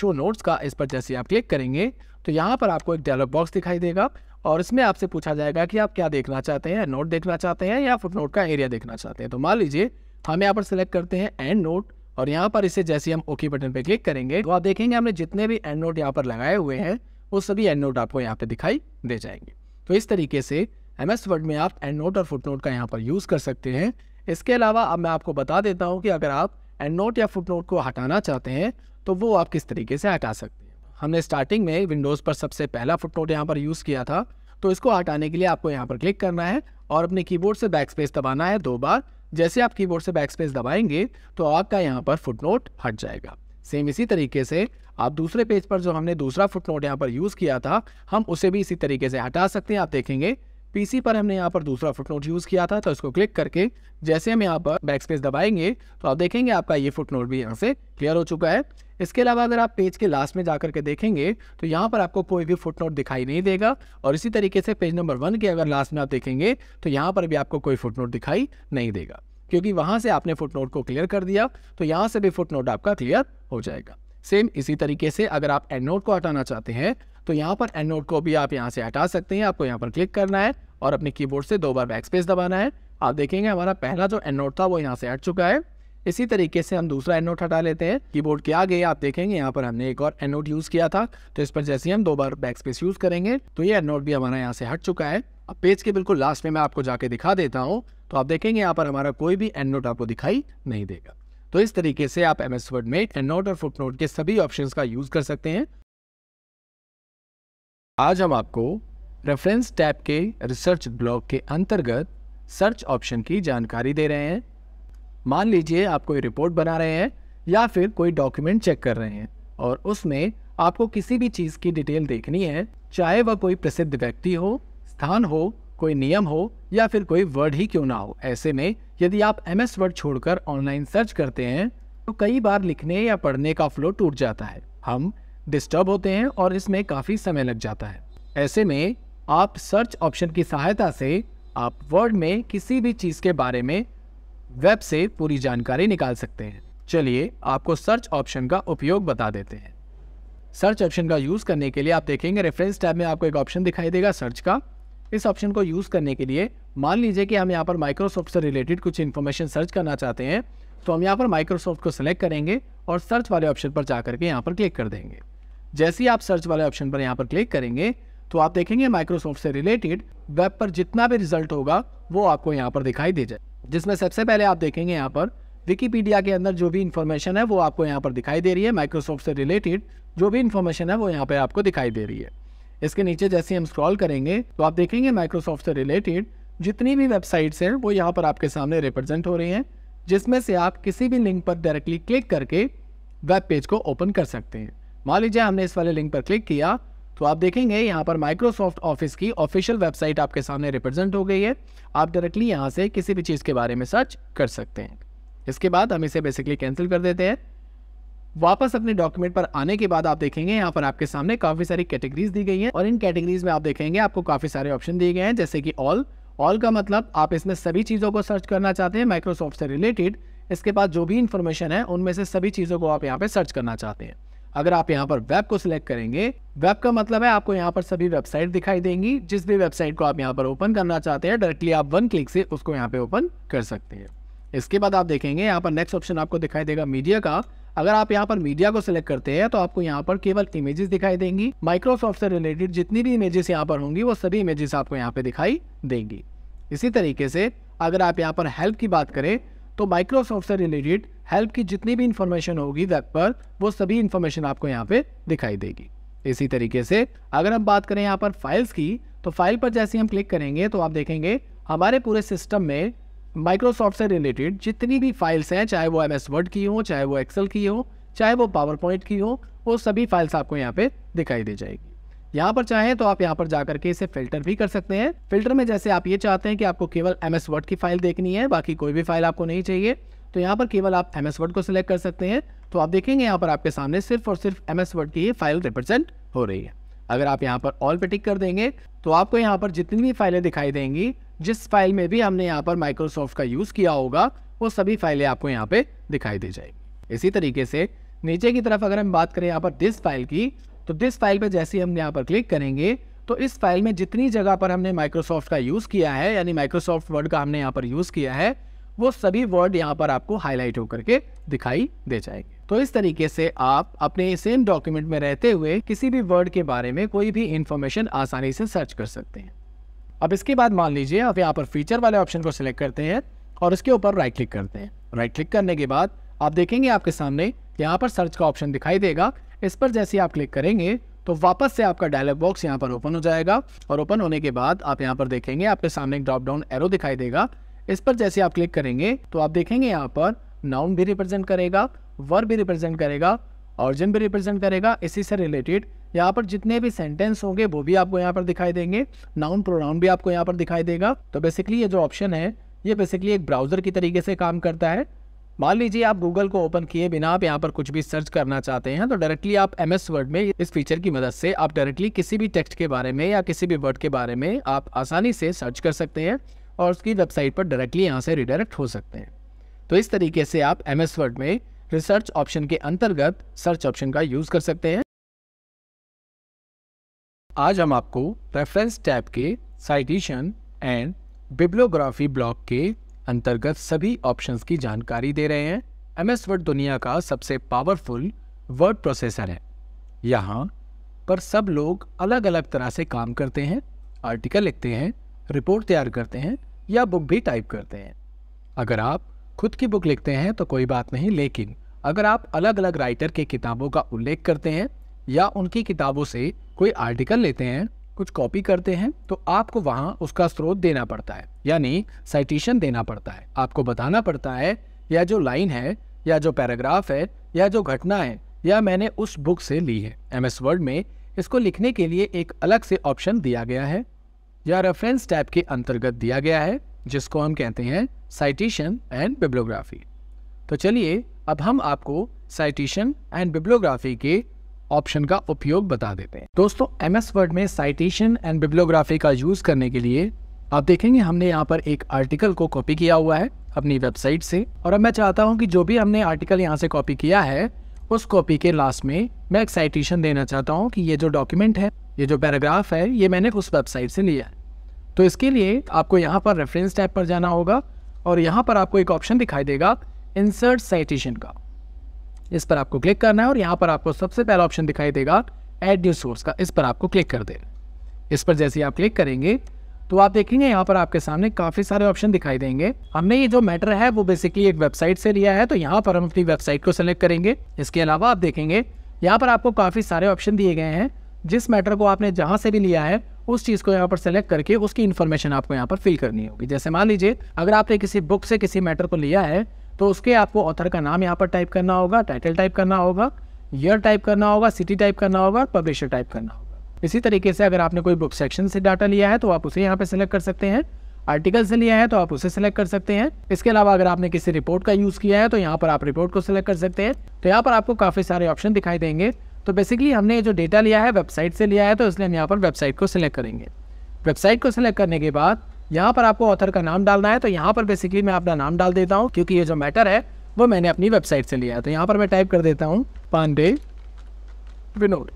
शो नोट्स का इस पर जैसे आप क्लिक करेंगे तो यहाँ पर आपको एक डायलॉग बॉक्स दिखाई देगा और इसमें आपसे पूछा जाएगा कि आप क्या देखना चाहते हैं नोट देखना चाहते हैं या फुट नोट का एरिया देखना चाहते हैं तो मान लीजिए हम यहाँ पर सिलेक्ट करते हैं एंड नोट और यहाँ पर इसे जैसे हम ओके बटन पर क्लिक करेंगे तो आप देखेंगे हमने जितने भी एंड नोट यहाँ पर लगाए हुए हैं वो सभी एंड नोट आपको यहाँ पर दिखाई दे जाएंगे तो इस तरीके से एम एस वर्ड में आप एंड नोट और फुट नोट का यहाँ पर यूज़ कर सकते हैं इसके अलावा अब मैं आपको बता देता हूँ कि अगर आप एंड नोट या फुट नोट को हटाना चाहते हैं तो वो आप किस तरीके से हटा सकते हैं हमने स्टार्टिंग में विंडोज़ पर सबसे पहला फुटनोट यहाँ पर यूज़ किया था तो इसको हटाने के लिए आपको यहाँ पर क्लिक करना है और अपने कीबोर्ड से बैक स्पेस दबाना है दो बार जैसे आप कीबोर्ड से बैक स्पेस दबाएंगे तो आपका यहाँ पर फुटनोट हट जाएगा सेम इसी तरीके से आप दूसरे पेज पर जो हमने दूसरा फुटनोट यहाँ पर यूज़ किया था हम उसे भी इसी तरीके से हटा सकते हैं आप देखेंगे पीसी पर हमने यहाँ पर दूसरा फुटनोट यूज़ किया था तो इसको क्लिक करके जैसे हम यहाँ पर बैक स्पेस दबाएंगे तो आप देखेंगे आपका ये फुटनोट भी यहाँ से क्लियर हो चुका है इसके अलावा अगर आप पेज के लास्ट में जाकर के देखेंगे तो यहाँ पर आपको कोई भी फुट नोट दिखाई नहीं देगा और इसी तरीके से पेज नंबर वन के अगर लास्ट में आप देखेंगे तो यहाँ पर भी आपको कोई फुट नोट दिखाई नहीं देगा क्योंकि वहाँ से आपने फुटनोट को क्लियर कर दिया तो यहाँ से भी फुट नोट आपका क्लियर हो जाएगा सेम इसी तरीके से अगर आप एंड नोट को हटाना चाहते हैं तो यहाँ पर एंड नोट को भी आप यहाँ से हटा सकते हैं आपको यहाँ पर क्लिक करना है और अपने कीबोर्ड से दो बार बैक स्पेस दबाना है आप देखेंगे हमारा पहला जो एंड नोट था वो यहाँ से हट चुका है इसी तरीके से हम दूसरा एंड नोट हटा लेते हैं कीबोर्ड के आगे आप देखेंगे यहाँ पर हमने एक और एंड नोट यूज़ किया था तो इस पर जैसे हम दो बार बैक स्पेस यूज़ करेंगे तो ये एंड नोट भी हमारा यहाँ से हट चुका है अब पेज के बिल्कुल लास्ट में मैं आपको जाके दिखा देता हूँ तो आप देखेंगे यहाँ पर हमारा कोई भी एंड नोट आपको दिखाई नहीं देगा तो इस तरीके से आप एम एस वर्ड में एंड नोट और फुट नोट के सभी ऑप्शन का यूज़ कर सकते हैं आज हम आपको रेफरेंस टैब के रिसर्च ब्लॉक के अंतर्गत सर्च ऑप्शन की जानकारी दे रहे हैं मान लीजिए आप कोई रिपोर्ट बना रहे हैं या फिर कोई डॉक्यूमेंट चेक कर रहे हैं और उसमें आपको किसी भी चीज़ की डिटेल देखनी है चाहे वह कोई प्रसिद्ध व्यक्ति हो स्थान हो कोई नियम हो या फिर कोई वर्ड ही क्यों ना हो ऐसे में यदि आप एम एस वर्ड छोड़कर ऑनलाइन सर्च करते हैं तो कई बार लिखने या पढ़ने का फ्लो टूट जाता है हम डिस्टर्ब होते हैं और इसमें काफ़ी समय लग जाता है ऐसे में आप सर्च ऑप्शन की सहायता से आप वर्ड में किसी भी चीज़ के बारे में वेब से पूरी जानकारी निकाल सकते हैं चलिए आपको सर्च ऑप्शन का उपयोग बता देते हैं सर्च ऑप्शन का यूज़ करने के लिए आप देखेंगे रेफरेंस टैब में आपको एक ऑप्शन दिखाई देगा सर्च का इस ऑप्शन को यूज़ करने के लिए मान लीजिए कि हम यहाँ पर माइक्रोसॉफ्ट से रिलेटेड कुछ इन्फॉर्मेशन सर्च करना चाहते हैं तो हम यहाँ पर माइक्रोसॉफ्ट को सिलेक्ट करेंगे और सर्च वाले ऑप्शन पर जा करके यहाँ पर क्लिक कर देंगे जैसे ही आप सर्च वाले ऑप्शन पर यहाँ पर क्लिक करेंगे तो आप देखेंगे माइक्रोसॉफ्ट से रिलेटेड वेब पर जितना भी रिजल्ट होगा वो आपको यहाँ पर दिखाई दे जाए जिसमें सबसे पहले आप देखेंगे यहाँ पर विकीपीडिया के अंदर जो भी इन्फॉर्मेशन है वो आपको यहाँ पर दिखाई दे रही है माइक्रोसॉफ्ट से रिलेटेड जो भी इन्फॉर्मेशन है वो यहाँ पर आपको दिखाई दे रही है इसके नीचे जैसे हम स्क्रॉल करेंगे तो आप देखेंगे माइक्रोसॉफ्ट से रिलेटेड जितनी भी वेबसाइट्स हैं वो यहाँ पर आपके सामने रिप्रेजेंट हो रही हैं जिसमें से आप किसी भी लिंक पर डायरेक्टली क्लिक करके वेब पेज को ओपन कर सकते हैं मान लीजिए हमने इस वाले लिंक पर क्लिक किया तो आप देखेंगे यहाँ पर माइक्रोसॉफ्ट ऑफिस की ऑफिशियल वेबसाइट आपके सामने रिप्रेजेंट हो गई है आप डायरेक्टली यहाँ से किसी भी चीज़ के बारे में सर्च कर सकते हैं इसके बाद हम इसे बेसिकली कैंसिल कर देते हैं वापस अपने डॉक्यूमेंट पर आने के बाद आप देखेंगे यहाँ पर आपके सामने काफ़ी सारी कैटेगरीज दी गई हैं और इन कैटेगरीज में आप देखेंगे आपको काफ़ी सारे ऑप्शन दिए गए हैं जैसे कि ऑल ऑल का मतलब आप इसमें सभी चीज़ों को सर्च करना चाहते हैं माइक्रोसॉफ्ट से रिलेटेड इसके बाद जो भी इन्फॉर्मेशन है उनमें से सभी चीज़ों को आप यहाँ पर सर्च करना चाहते हैं अगर आप यहाँ पर वेब को सिलेक्ट करेंगे वेब का मतलब है आपको यहाँ पर सभी वेबसाइट दिखाई देंगी जिस भी वेबसाइट को आप यहाँ पर ओपन करना चाहते हैं डायरेक्टली आप वन क्लिक से उसको यहाँ पे ओपन कर सकते हैं इसके बाद आप देखेंगे यहाँ पर नेक्स्ट ऑप्शन आपको दिखाई देगा मीडिया का अगर आप यहाँ पर मीडिया को सिलेक्ट करते हैं तो आपको यहाँ पर केवल इमेजेस दिखाई देंगी माइक्रोसॉफ्ट से रिलेटेड जितनी भी इमेजेस यहाँ पर होंगी वो सभी इमेजेस आपको यहाँ पे दिखाई देंगी इसी तरीके से अगर आप यहाँ पर हेल्प की बात करें तो माइक्रोसॉफ्ट से रिलेटेड हेल्प की जितनी भी इन्फॉर्मेशन होगी वेब पर वो सभी इन्फॉर्मेशन आपको यहाँ पे दिखाई देगी इसी तरीके से अगर हम बात करें यहाँ पर फाइल्स की तो फाइल पर जैसे हम क्लिक करेंगे तो आप देखेंगे हमारे पूरे सिस्टम में माइक्रोसॉफ्ट से रिलेटेड जितनी भी फाइल्स हैं चाहे वो एम वर्ड की हो चाहे वो एक्सेल की हो चाहे वो पावर पॉइंट की हो वो सभी फाइल्स आपको यहाँ पे दिखाई दे जाएगी यहाँ पर चाहें तो आप यहाँ पर जाकर के इसे फिल्टर भी कर सकते हैं फिल्टर में जैसे आप ये चाहते हैं कि आपको केवल एम एस वर्ड की फाइल देखनी है बाकी कोई भी फाइल आपको नहीं चाहिए तो यहाँ पर केवल आप एम एस वर्ड को सिलेक्ट कर सकते हैं तो आप देखेंगे यहाँ पर आपके सामने सिर्फ और सिर्फ एम एस वर्ड की ये फाइल रिप्रेजेंट हो रही है अगर आप यहाँ पर ऑल पे टिक कर देंगे तो आपको यहाँ पर जितनी भी फाइलें दिखाई देंगी जिस फाइल में भी हमने यहाँ पर माइक्रोसॉफ्ट का यूज़ किया होगा वो सभी फाइलें आपको यहाँ पे दिखाई दे जाएगी इसी तरीके से नीचे की तरफ अगर हम बात करें यहाँ पर दिस फाइल की तो दिस फाइल पर जैसे हम यहाँ पर क्लिक करेंगे तो इस फाइल में जितनी जगह पर हमने माइक्रोसॉफ्ट का यूज़ किया है यानी माइक्रोसॉफ्ट वर्ड का हमने यहाँ पर यूज़ किया है वो सभी वर्ड यहाँ पर आपको हाईलाइट होकर के दिखाई दे जाएंगे तो इस तरीके से आप अपने सेम डॉक्यूमेंट में रहते हुए किसी भी वर्ड के बारे में कोई भी इन्फॉर्मेशन आसानी से सर्च कर सकते हैं अब इसके बाद मान लीजिए आप यहाँ पर फीचर वाले ऑप्शन को सिलेक्ट करते हैं और उसके ऊपर राइट क्लिक करते हैं राइट क्लिक करने के बाद आप देखेंगे आपके सामने यहाँ पर सर्च का ऑप्शन दिखाई देगा इस पर जैसे आप क्लिक करेंगे तो वापस से आपका डायलॉग बॉक्स यहाँ पर ओपन हो जाएगा और ओपन होने के बाद आप यहाँ पर देखेंगे आपके सामने एक ड्रॉप डाउन एरो दिखाई देगा इस पर जैसे आप क्लिक करेंगे तो आप देखेंगे यहाँ पर नाउन भी रिप्रेजेंट करेगा वर्ब भी रिप्रेजेंट करेगा ऑरिजिन भी रिप्रेजेंट करेगा इसी से रिलेटेड यहाँ पर जितने भी सेंटेंस होंगे वो भी आपको यहाँ पर दिखाई देंगे नाउन प्रोनाउन भी आपको यहाँ पर दिखाई देगा तो बेसिकली ये जो ऑप्शन है ये बेसिकली एक ब्राउजर की तरीके से काम करता है मान लीजिए आप गूगल को ओपन किए बिना आप यहाँ पर कुछ भी सर्च करना चाहते हैं तो डायरेक्टली आप एम एस वर्ड में इस फीचर की मदद से आप डायरेक्टली किसी भी टेक्स्ट के बारे में या किसी भी वर्ड के बारे में आप आसानी से सर्च कर सकते हैं और उसकी वेबसाइट पर डायरेक्टली यहाँ से रिडायरेक्ट हो सकते हैं तो इस तरीके से आप एम एस वर्ड में रिसर्च ऑप्शन के अंतर्गत सर्च ऑप्शन का यूज़ कर सकते हैं आज हम आपको रेफरेंस टैब के साइटेशन एंड बिब्लोग्राफी ब्लॉक के अंतर्गत सभी ऑप्शंस की जानकारी दे रहे हैं एम एस वर्ड दुनिया का सबसे पावरफुल वर्ड प्रोसेसर है यहाँ पर सब लोग अलग अलग तरह से काम करते हैं आर्टिकल लिखते हैं रिपोर्ट तैयार करते हैं या बुक भी टाइप करते हैं अगर आप खुद की बुक लिखते हैं तो कोई बात नहीं लेकिन अगर आप अलग अलग राइटर के किताबों का उल्लेख करते हैं या उनकी किताबों से कोई आर्टिकल लेते हैं कुछ कॉपी करते हैं तो आपको वहाँ उसका स्रोत देना पड़ता है यानी साइटेशन देना पड़ता है आपको बताना पड़ता है या जो लाइन है या जो पैराग्राफ है या जो घटना है या मैंने उस बुक से ली है एम एस वर्ड में इसको लिखने के लिए एक अलग से ऑप्शन दिया गया है या रेफरेंस टैब के अंतर्गत दिया गया है जिसको हम कहते हैं साइटेशन एंड बिब्लोग्राफी तो चलिए अब हम आपको साइटेशन एंड बिब्लोग्राफी के ऑप्शन का उपयोग बता देते हैं दोस्तों एम एस वर्ड में साइटेशन एंड बिब्लोग्राफी का यूज़ करने के लिए आप देखेंगे हमने यहाँ पर एक आर्टिकल को कॉपी किया हुआ है अपनी वेबसाइट से और अब मैं चाहता हूँ कि जो भी हमने आर्टिकल यहाँ से कॉपी किया है उस कॉपी के लास्ट में मैं एक साइटेशन देना चाहता हूँ कि ये जो डॉक्यूमेंट है ये जो पैराग्राफ है ये मैंने उस वेबसाइट से लिया है तो इसके लिए आपको यहाँ पर रेफरेंस टैब पर जाना होगा और यहाँ पर आपको एक ऑप्शन दिखाई देगा इंसर्ट साइटेशन का इस पर आपको क्लिक करना है और यहाँ पर आपको सबसे पहला ऑप्शन दिखाई देगा एड न्यू सोर्स का इस पर आपको क्लिक कर दे इस पर जैसे ही आप क्लिक करेंगे तो आप देखेंगे यहाँ पर आपके सामने काफ़ी सारे ऑप्शन दिखाई देंगे हमने ये जो मैटर है वो बेसिकली एक वेबसाइट से लिया है तो यहाँ पर हम अपनी वेबसाइट को सेलेक्ट करेंगे इसके अलावा आप देखेंगे यहाँ पर आपको काफ़ी सारे ऑप्शन दिए गए हैं जिस मैटर को आपने जहाँ से भी लिया है उस चीज़ को यहाँ पर सेलेक्ट करके उसकी इन्फॉर्मेशन आपको यहाँ पर फिल करनी होगी जैसे मान लीजिए अगर आपने किसी बुक से किसी मैटर को लिया है तो उसके आपको ऑथर का नाम यहाँ पर टाइप करना होगा टाइटल टाइप करना होगा ईयर टाइप करना होगा सिटी टाइप करना होगा पब्लिशर टाइप करना होगा इसी तरीके से अगर आपने कोई बुक सेक्शन से डाटा लिया है तो आप उसे यहाँ पर सिलेक्ट कर सकते हैं आर्टिकल से लिया है तो आप उसे सिलेक्ट कर सकते हैं इसके अलावा अगर आपने किसी रिपोर्ट का यूज़ किया है तो यहाँ पर आप रिपोर्ट को सिलेक्ट कर सकते हैं तो यहाँ पर आपको काफ़ी सारे ऑप्शन दिखाई देंगे तो बेसिकली हमने जो डेटा लिया है वेबसाइट से लिया है तो इसलिए हम यहाँ पर वेबसाइट को सिलेक्ट करेंगे वेबसाइट को सिलेक्ट करने के बाद यहाँ पर आपको ऑथर का नाम डालना है तो यहाँ पर बेसिकली मैं अपना नाम डाल देता हूँ क्योंकि ये जो मैटर है वो मैंने अपनी वेबसाइट से लिया है तो यहाँ पर मैं टाइप कर देता हूँ पांडे विनोद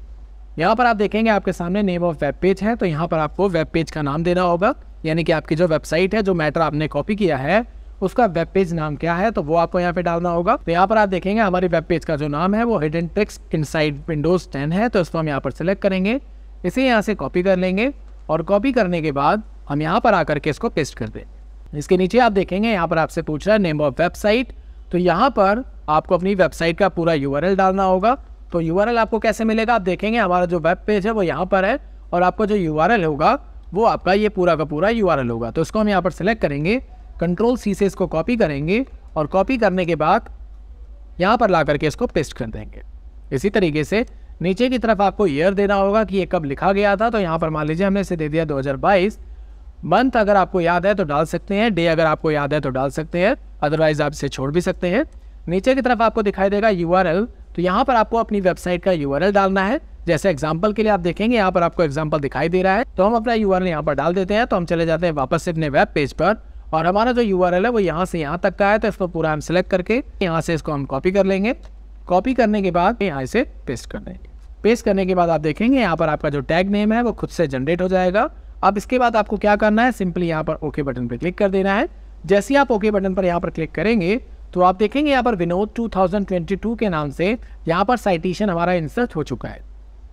यहाँ पर आप देखेंगे आपके सामने नेम ऑफ वेब पेज है तो यहाँ पर आपको वेब पेज का नाम देना होगा यानी कि आपकी जो वेबसाइट है जो मैटर आपने कॉपी किया है उसका वेब पेज नाम क्या है तो वो आपको यहाँ पे डालना होगा तो यहाँ पर आप देखेंगे हमारी वेब पेज का जो नाम है वो हिडन ट्रिक्स इनसाइड विंडोज 10 है तो इसको हम यहाँ पर सिलेक्ट करेंगे इसे यहाँ से कॉपी कर लेंगे और कॉपी करने के बाद हम यहाँ पर आकर के इसको पेस्ट कर दें इसके नीचे आप देखेंगे यहाँ पर आपसे पूछ रहा है नेम ऑफ वेबसाइट तो यहाँ पर आपको अपनी वेबसाइट का पूरा यू डालना होगा तो यू आपको कैसे मिलेगा आप देखेंगे हमारा जो वेब पेज है वो यहाँ पर है और आपका जो यू होगा वो आपका ये पूरा का पूरा यू होगा तो इसको हम यहाँ पर सिलेक्ट करेंगे कंट्रोल सी से इसको कॉपी करेंगे और कॉपी करने के बाद यहाँ पर ला करके इसको पेस्ट कर देंगे इसी तरीके से नीचे की तरफ आपको ईयर देना होगा कि ये कब लिखा गया था तो यहाँ पर मान लीजिए हमने इसे दे दिया 2022 मंथ अगर आपको याद है तो डाल सकते हैं डे अगर आपको याद है तो डाल सकते हैं अदरवाइज आप इसे छोड़ भी सकते हैं नीचे की तरफ आपको दिखाई देगा यू तो यहाँ पर आपको अपनी वेबसाइट का यू डालना है जैसे एग्जाम्पल के लिए आप देखेंगे यहाँ पर आपको एग्जाम्पल दिखाई दे रहा है तो हम अपना यू आर यहाँ पर डाल देते हैं तो हम चले जाते हैं वापस से अपने वेब पेज पर और हमारा जो यू है वो यहाँ से यहाँ तक का है तो इसको पूरा हम सिलेक्ट करके यहाँ से इसको हम कॉपी कर लेंगे कॉपी करने के बाद यहाँ इसे पेस्ट कर देंगे पेस्ट करने के बाद आप देखेंगे यहाँ पर आपका जो टैग नेम है वो खुद से जनरेट हो जाएगा अब इसके बाद आपको क्या करना है सिंपली यहाँ पर ओके बटन पर क्लिक कर देना है जैसे आप ओके बटन पर यहाँ पर क्लिक करेंगे तो आप देखेंगे यहाँ पर विनोद 2022 के नाम से यहाँ पर साइटेशन हमारा इंसर्ट हो चुका है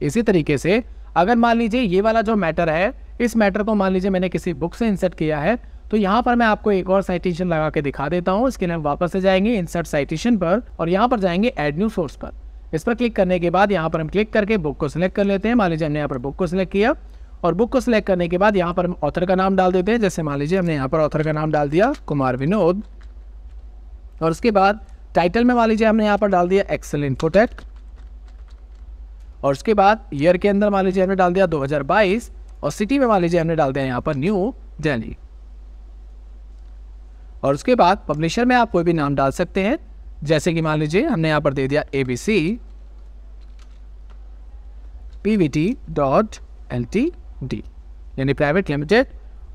इसी तरीके से अगर मान लीजिए ये वाला जो मैटर है इस मैटर को मान लीजिए मैंने किसी बुक से इंसर्ट किया है तो यहाँ पर मैं आपको एक और साइटेशन लगा के दिखा देता हूँ इसके लिए वापस से जाएंगे इंसर्ट साइटेशन पर और यहाँ पर जाएंगे एड न्यू सोर्स पर इस पर क्लिक करने के बाद यहाँ पर हम क्लिक करके बुक को सिलेक्ट कर लेते हैं मान लीजिए हमने यहाँ पर बुक को सिलेक्ट किया और बुक को सिलेक्ट करने के बाद यहाँ पर हम ऑथर का नाम डाल देते हैं जैसे मान लीजिए हमने यहाँ पर ऑथर का नाम डाल दिया कुमार विनोद और उसके बाद टाइटल में मान लीजिए हमने यहाँ पर डाल दिया एक्सेल इन्फोटेक और उसके बाद ईयर के अंदर मान लीजिए हमने डाल दिया 2022 और सिटी में मान लीजिए हमने डाल दिया यहाँ पर न्यू दिल्ली और उसके बाद पब्लिशर में आप कोई भी नाम डाल सकते हैं जैसे कि मान लीजिए हमने यहाँ पर दे दिया A B C P V T dot L T D यानी प्राइवेट लिमिटेड